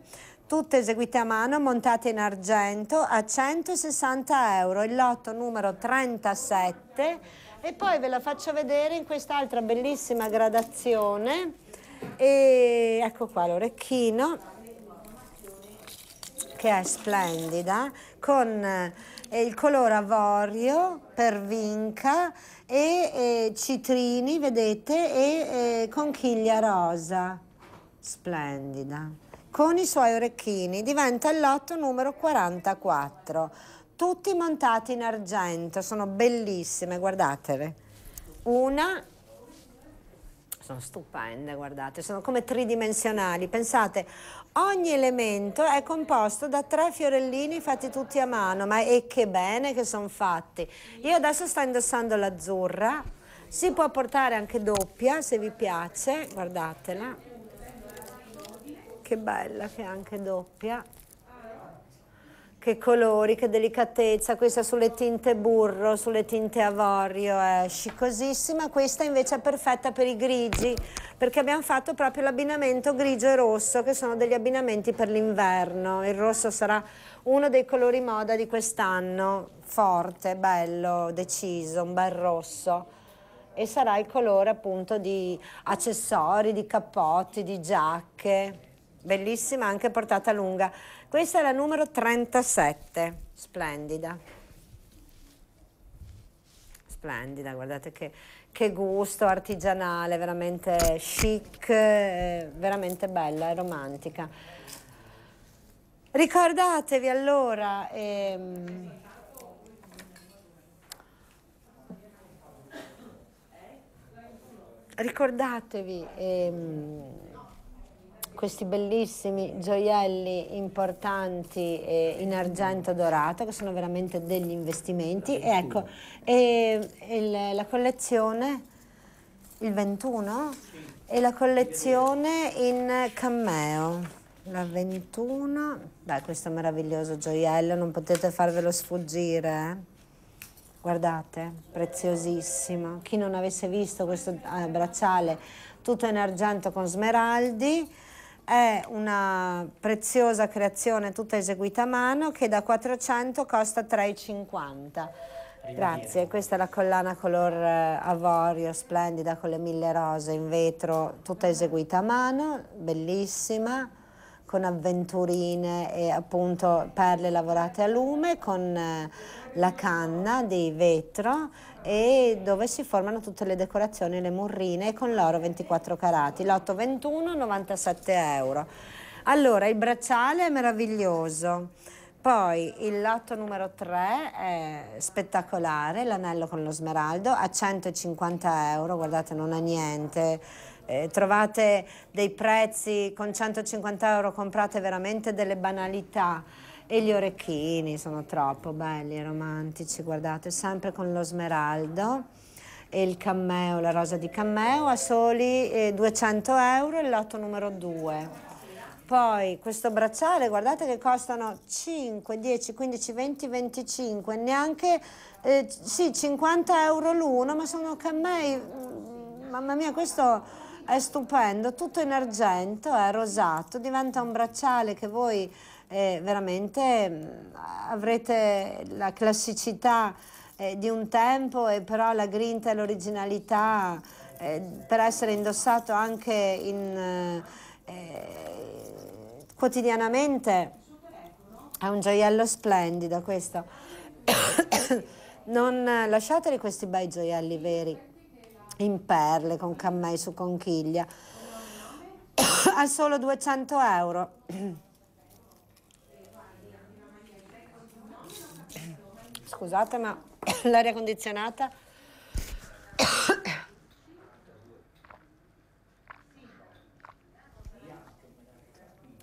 [SPEAKER 1] tutte eseguite a mano, montate in argento a 160 euro, il lotto numero 37 e poi ve la faccio vedere in quest'altra bellissima gradazione e ecco qua l'orecchino che è splendida con eh, il colore avorio per vinca e, e eh, citrini vedete e, e eh, conchiglia rosa splendida con i suoi orecchini diventa il lotto numero 44 tutti montati in argento, sono bellissime, guardatele. Una, sono stupende, guardate, sono come tridimensionali, pensate, ogni elemento è composto da tre fiorellini fatti tutti a mano, ma e che bene che sono fatti. Io adesso sto indossando l'azzurra, si può portare anche doppia se vi piace, guardatela. Che bella che è anche doppia che colori, che delicatezza, questa sulle tinte burro, sulle tinte avorio, è sciccosissima, questa invece è perfetta per i grigi, perché abbiamo fatto proprio l'abbinamento grigio e rosso, che sono degli abbinamenti per l'inverno, il rosso sarà uno dei colori moda di quest'anno, forte, bello, deciso, un bel rosso e sarà il colore appunto di accessori, di cappotti, di giacche, bellissima anche portata lunga. Questa è la numero 37, splendida. Splendida, guardate che, che gusto artigianale, veramente chic, eh, veramente bella e romantica. Ricordatevi allora... Ehm, ricordatevi ehm, questi bellissimi gioielli importanti eh, in argento dorato che sono veramente degli investimenti. E ecco, e, il, la collezione il 21 e la collezione in cameo La 21, dai questo meraviglioso gioiello, non potete farvelo sfuggire. Eh. Guardate, preziosissimo. Chi non avesse visto questo eh, bracciale tutto in argento con smeraldi, è una preziosa creazione tutta eseguita a mano che da 400 costa 3,50. Grazie, questa è la collana color eh, avorio, splendida, con le mille rose in vetro, tutta eseguita a mano, bellissima con avventurine e appunto perle lavorate a lume, con eh, la canna di vetro e dove si formano tutte le decorazioni, le murrine con l'oro 24 carati. Lotto 21, 97 euro. Allora, il bracciale è meraviglioso. Poi il lotto numero 3 è spettacolare, l'anello con lo smeraldo a 150 euro, guardate non ha niente, eh, trovate dei prezzi con 150 euro, comprate veramente delle banalità. E gli orecchini sono troppo belli, e romantici, guardate, sempre con lo smeraldo e il cammeo, la rosa di cameo a soli eh, 200 euro il lotto numero 2. Poi questo bracciale, guardate che costano 5, 10, 15, 20, 25, neanche eh, sì, 50 euro l'uno, ma sono cammei. Mm, mamma mia, questo è stupendo, tutto in argento, è rosato, diventa un bracciale che voi eh, veramente mh, mm, avrete la classicità eh, di un tempo e però la grinta e l'originalità eh, per essere indossato anche in, eh, eh, quotidianamente. È un gioiello splendido questo. non lasciateli questi bei gioielli veri in perle con cammei su conchiglia a solo 200 euro. Scusate, ma l'aria condizionata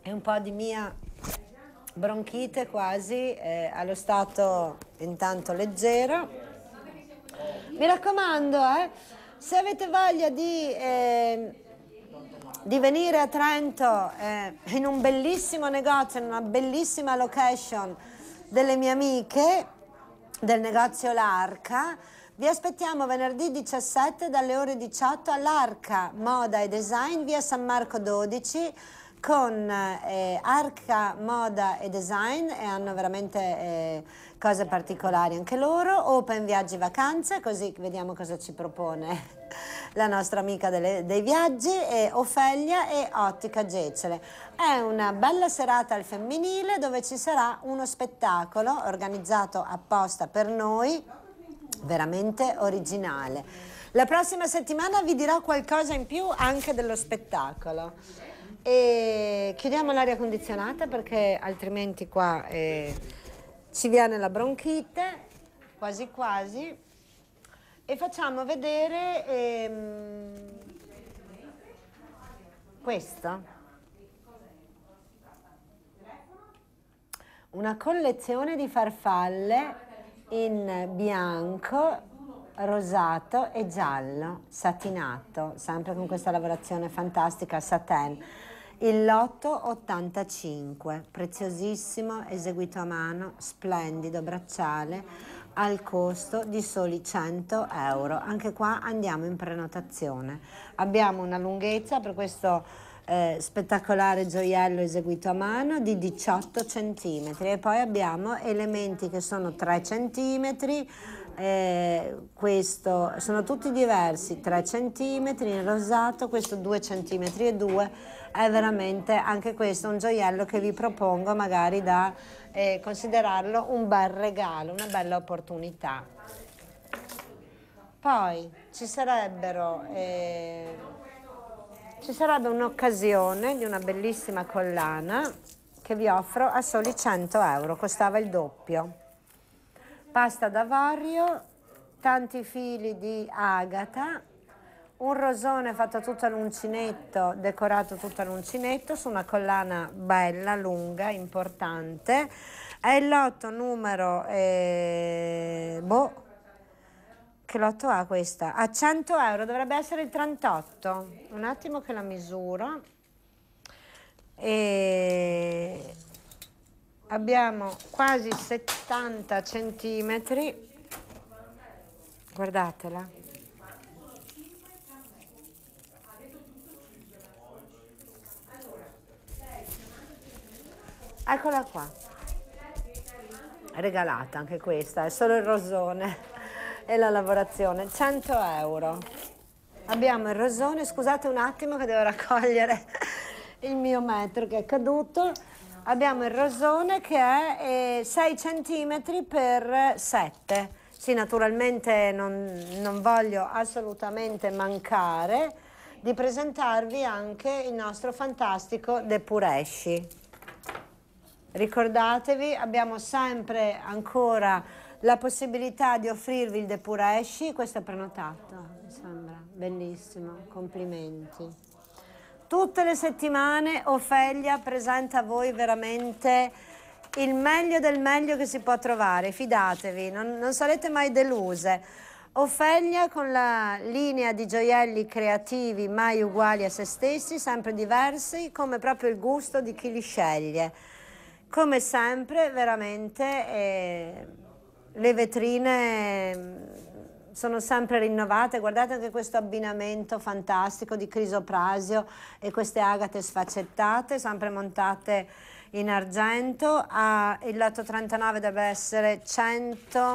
[SPEAKER 1] è un po' di mia bronchite quasi, eh, allo stato intanto leggero. Mi raccomando, eh. Se avete voglia di, eh, di venire a Trento eh, in un bellissimo negozio, in una bellissima location delle mie amiche del negozio L'Arca, vi aspettiamo venerdì 17 dalle ore 18 all'Arca Moda e Design via San Marco 12 con eh, Arca Moda e Design e hanno veramente eh, cose particolari anche loro, Open Viaggi Vacanze, così vediamo cosa ci propone la nostra amica delle, dei viaggi, e Ofelia e Ottica Gecele. È una bella serata al femminile dove ci sarà uno spettacolo organizzato apposta per noi, veramente originale. La prossima settimana vi dirò qualcosa in più anche dello spettacolo. E chiudiamo l'aria condizionata perché altrimenti qua... È eh, ci viene la bronchite, quasi quasi, e facciamo vedere ehm, questa. Una collezione di farfalle in bianco, rosato e giallo, satinato, sempre con questa lavorazione fantastica satin. Il lotto 85, preziosissimo, eseguito a mano, splendido bracciale al costo di soli 100 euro. Anche qua andiamo in prenotazione. Abbiamo una lunghezza per questo eh, spettacolare gioiello eseguito a mano di 18 cm e poi abbiamo elementi che sono 3 cm, eh, questo sono tutti diversi, 3 cm in rosato, questo 2 cm e 2 cm è veramente anche questo un gioiello che vi propongo magari da eh, considerarlo un bel regalo, una bella opportunità. Poi ci sarebbero... Eh, ci sarebbe un'occasione di una bellissima collana che vi offro a soli 100 euro, costava il doppio. Pasta d'avorio, tanti fili di agata un rosone fatto tutto all'uncinetto, decorato tutto all'uncinetto, su una collana bella, lunga, importante. È il lotto numero... Eh, boh, che lotto ha questa? A 100 euro, dovrebbe essere il 38. Un attimo che la misuro. E abbiamo quasi 70 centimetri. Guardatela. Eccola qua. regalata anche questa, è solo il rosone e la lavorazione. 100 euro. Abbiamo il rosone, scusate un attimo che devo raccogliere il mio metro che è caduto. Abbiamo il rosone che è 6 eh, cm per 7 sì, naturalmente non, non, voglio assolutamente mancare di presentarvi anche il nostro fantastico Depuresci. Ricordatevi, abbiamo sempre ancora la possibilità di offrirvi il Depura Esci, questo è prenotato, mi sembra, bellissimo, complimenti. Tutte le settimane Ofelia presenta a voi veramente il meglio del meglio che si può trovare, fidatevi, non, non sarete mai deluse. Ofelia con la linea di gioielli creativi mai uguali a se stessi, sempre diversi, come proprio il gusto di chi li sceglie come sempre veramente eh, le vetrine mm, sono sempre rinnovate, guardate anche questo abbinamento fantastico di crisoprasio e queste agate sfaccettate, sempre montate in argento, ah, il lato 39 deve essere 100,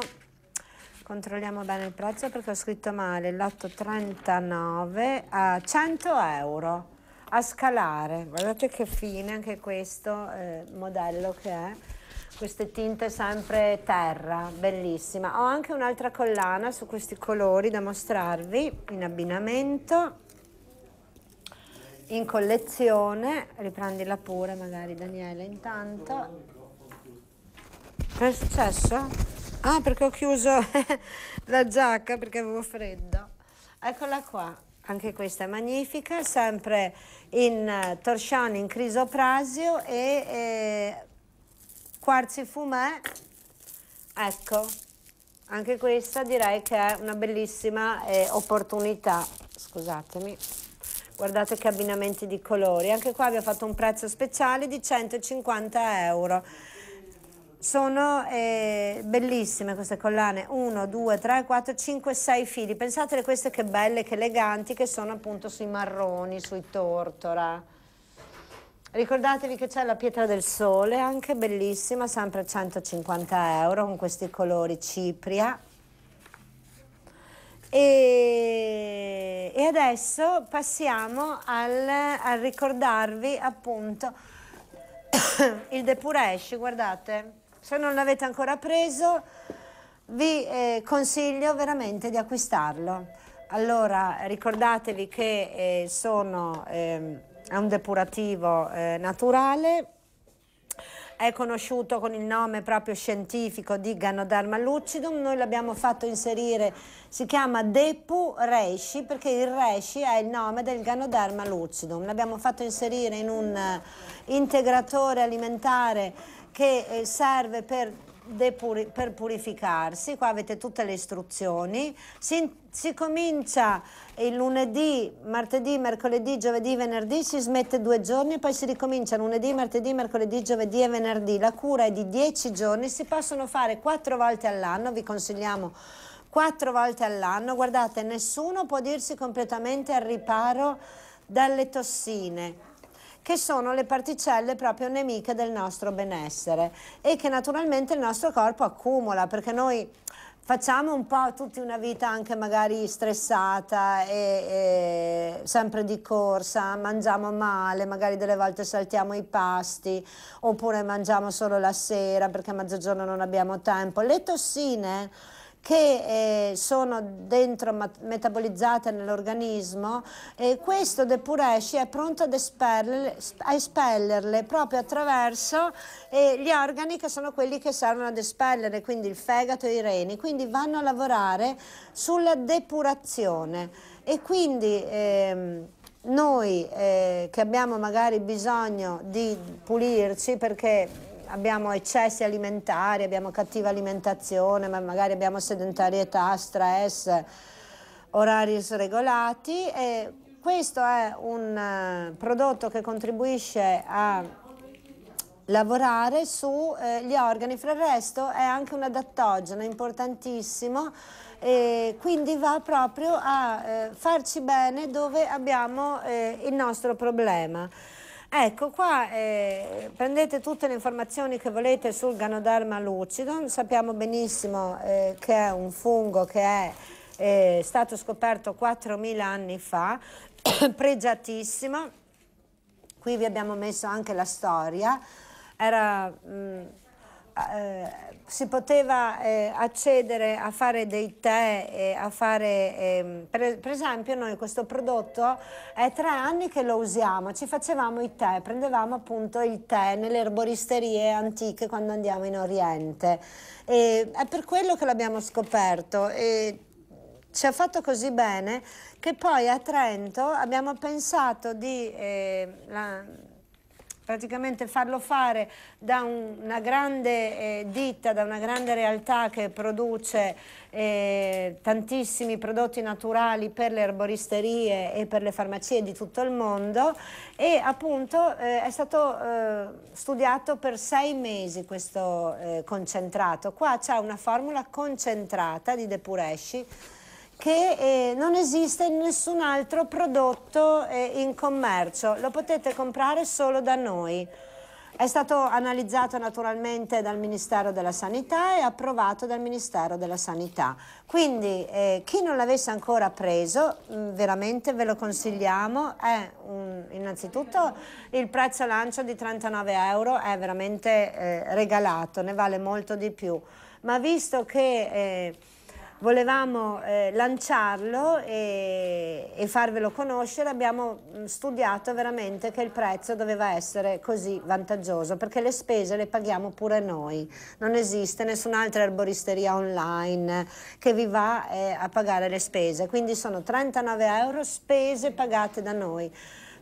[SPEAKER 1] controlliamo bene il prezzo perché ho scritto male, il lato 39 a 100 euro a scalare. Guardate che fine anche questo eh, modello che è. Queste tinte sempre terra, bellissima. Ho anche un'altra collana su questi colori da mostrarvi in abbinamento, in collezione. Riprendila pure magari Daniele intanto. Che è successo? Ah, perché ho chiuso la giacca perché avevo freddo. Eccola qua, anche questa è magnifica, sempre in eh, torsione in crisoprasio e, e quarzi fumè. Ecco, anche questa direi che è una bellissima eh, opportunità. Scusatemi. Guardate che abbinamenti di colori. Anche qua vi ho fatto un prezzo speciale di 150 euro. Sono eh, bellissime queste collane, 1, 2, 3, 4, 5, 6 fili. Pensatele queste che belle, che eleganti, che sono appunto sui marroni, sui tortora. Ricordatevi che c'è la pietra del sole, anche bellissima, sempre a 150 euro, con questi colori cipria. E, e adesso passiamo al, a ricordarvi appunto il depuresh, guardate se non l'avete ancora preso vi eh, consiglio veramente di acquistarlo. Allora ricordatevi che eh, sono, eh, è un depurativo eh, naturale, è conosciuto con il nome proprio scientifico di Ganoderma lucidum, noi l'abbiamo fatto inserire, si chiama Depu Reishi perché il Reishi è il nome del Ganoderma lucidum, l'abbiamo fatto inserire in un eh, integratore alimentare che eh, serve per, depuri, per purificarsi, qua avete tutte le istruzioni, si, si, comincia il lunedì, martedì, mercoledì, giovedì, venerdì, si smette due giorni, poi si ricomincia lunedì, martedì, mercoledì, giovedì e venerdì, la cura è di 10 giorni, si possono fare quattro volte all'anno, vi consigliamo quattro volte all'anno, guardate nessuno può dirsi completamente al riparo dalle tossine, che sono le particelle proprio nemiche del nostro benessere e che naturalmente il nostro corpo accumula perché noi facciamo un po' tutti una vita anche magari stressata e, e, sempre di corsa, mangiamo male, magari delle volte saltiamo i pasti oppure mangiamo solo la sera perché a mezzogiorno non abbiamo tempo. Le tossine che eh, sono dentro metabolizzate nell'organismo, e questo depuresci è pronto ad esperle, a espellerle proprio attraverso eh, gli organi che sono quelli che servono ad espellere, quindi il fegato e i reni, quindi vanno a lavorare sulla depurazione e quindi ehm, noi eh, che abbiamo magari bisogno di pulirci perché abbiamo eccessi alimentari, abbiamo cattiva alimentazione, ma magari abbiamo sedentarietà, stress, orari sregolati e questo è un eh, prodotto che contribuisce a lavorare sugli eh, organi, fra il resto è anche un adattogeno importantissimo e quindi va proprio a eh, farci bene dove abbiamo eh, il nostro problema. Ecco qua eh, prendete tutte le informazioni che volete sul Ganoderma lucido, sappiamo benissimo eh, che è un fungo che è eh, stato scoperto 4.000 anni fa, pregiatissimo, qui vi abbiamo messo anche la storia, era... Mh, mm, eh, si poteva eh, accedere a fare dei tè, eh, a fare, ehm, per, per, esempio noi questo prodotto è tre anni che lo usiamo, ci facevamo i tè, prendevamo appunto il tè nelle erboristerie antiche quando andiamo in Oriente. E è per quello che l'abbiamo scoperto. E, ci ha fatto così bene che poi a Trento abbiamo pensato di... Eh, la, praticamente farlo fare da un, una grande eh, ditta, da una grande realtà che produce eh, tantissimi prodotti naturali per le erboristerie e per le farmacie di tutto il mondo e appunto eh, è stato eh, studiato per sei mesi questo eh, concentrato. Qua c'è una formula concentrata di Depuresci che eh, non esiste nessun altro prodotto eh, in commercio, lo potete comprare solo da noi. È stato analizzato naturalmente dal Ministero della Sanità e approvato dal Ministero della Sanità. Quindi eh, chi non l'avesse ancora preso, mh, mm, veramente ve lo consigliamo, è un, innanzitutto il prezzo lancio di 39 euro è veramente eh, regalato, ne vale molto di più. Ma visto che... Eh, volevamo eh, lanciarlo e, e, farvelo conoscere, abbiamo mm, studiato veramente che il prezzo doveva essere così vantaggioso, perché le spese le paghiamo pure noi, non esiste nessun'altra erboristeria online che vi va eh, a pagare le spese, quindi sono 39 euro spese pagate da noi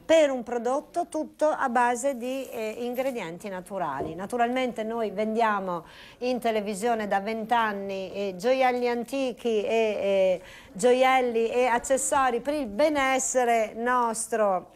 [SPEAKER 1] per un prodotto tutto a base di eh, ingredienti naturali. Naturalmente noi vendiamo in televisione da vent'anni eh, gioielli antichi e eh, gioielli e accessori per il benessere nostro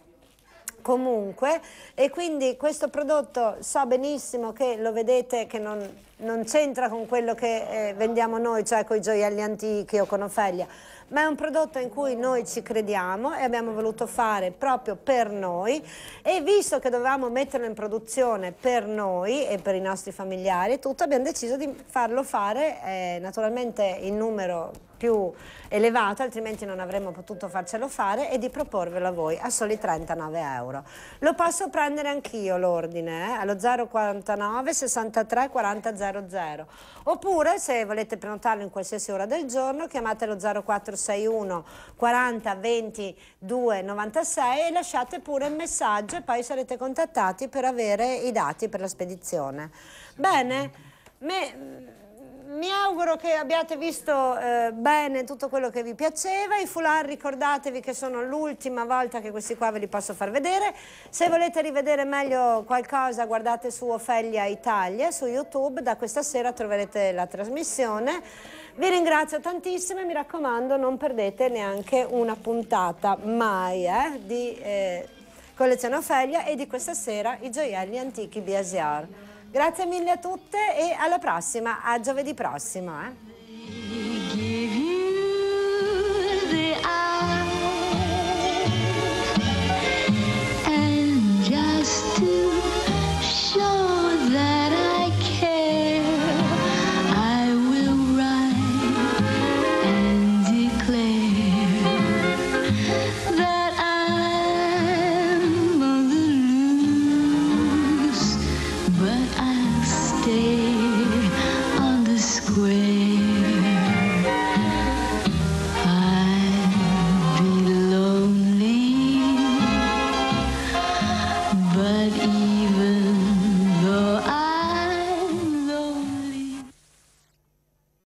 [SPEAKER 1] comunque e quindi questo prodotto so benissimo che lo vedete che non, non c'entra con quello che eh, vendiamo noi, cioè con i gioielli antichi o con Ofelia ma è un prodotto in cui noi ci crediamo e abbiamo voluto fare proprio per noi e visto che dovevamo metterlo in produzione per noi e per i nostri familiari tutto, abbiamo deciso di farlo fare eh, naturalmente in numero più elevato, altrimenti non avremmo potuto farcelo fare, e di proporvelo a voi a soli 39 euro. Lo posso prendere anch'io l'ordine, eh? allo 049 63 40 00. Oppure, se volete prenotarlo in qualsiasi ora del giorno, chiamatelo 0461 40 22 96 e lasciate pure il messaggio e poi sarete contattati per avere i dati per la spedizione. Bene, me mi auguro che abbiate visto eh, bene tutto quello che vi piaceva. I foulard ricordatevi che sono l'ultima volta che questi qua ve li posso far vedere. Se volete rivedere meglio qualcosa guardate su Ofelia Italia, su YouTube, da questa sera troverete la trasmissione. Vi ringrazio tantissimo e mi raccomando non perdete neanche una puntata mai eh, di eh, Collezione Ofelia e di questa sera i gioielli antichi Biasiar. Grazie mille a tutte e alla prossima, a giovedì prossimo. Eh?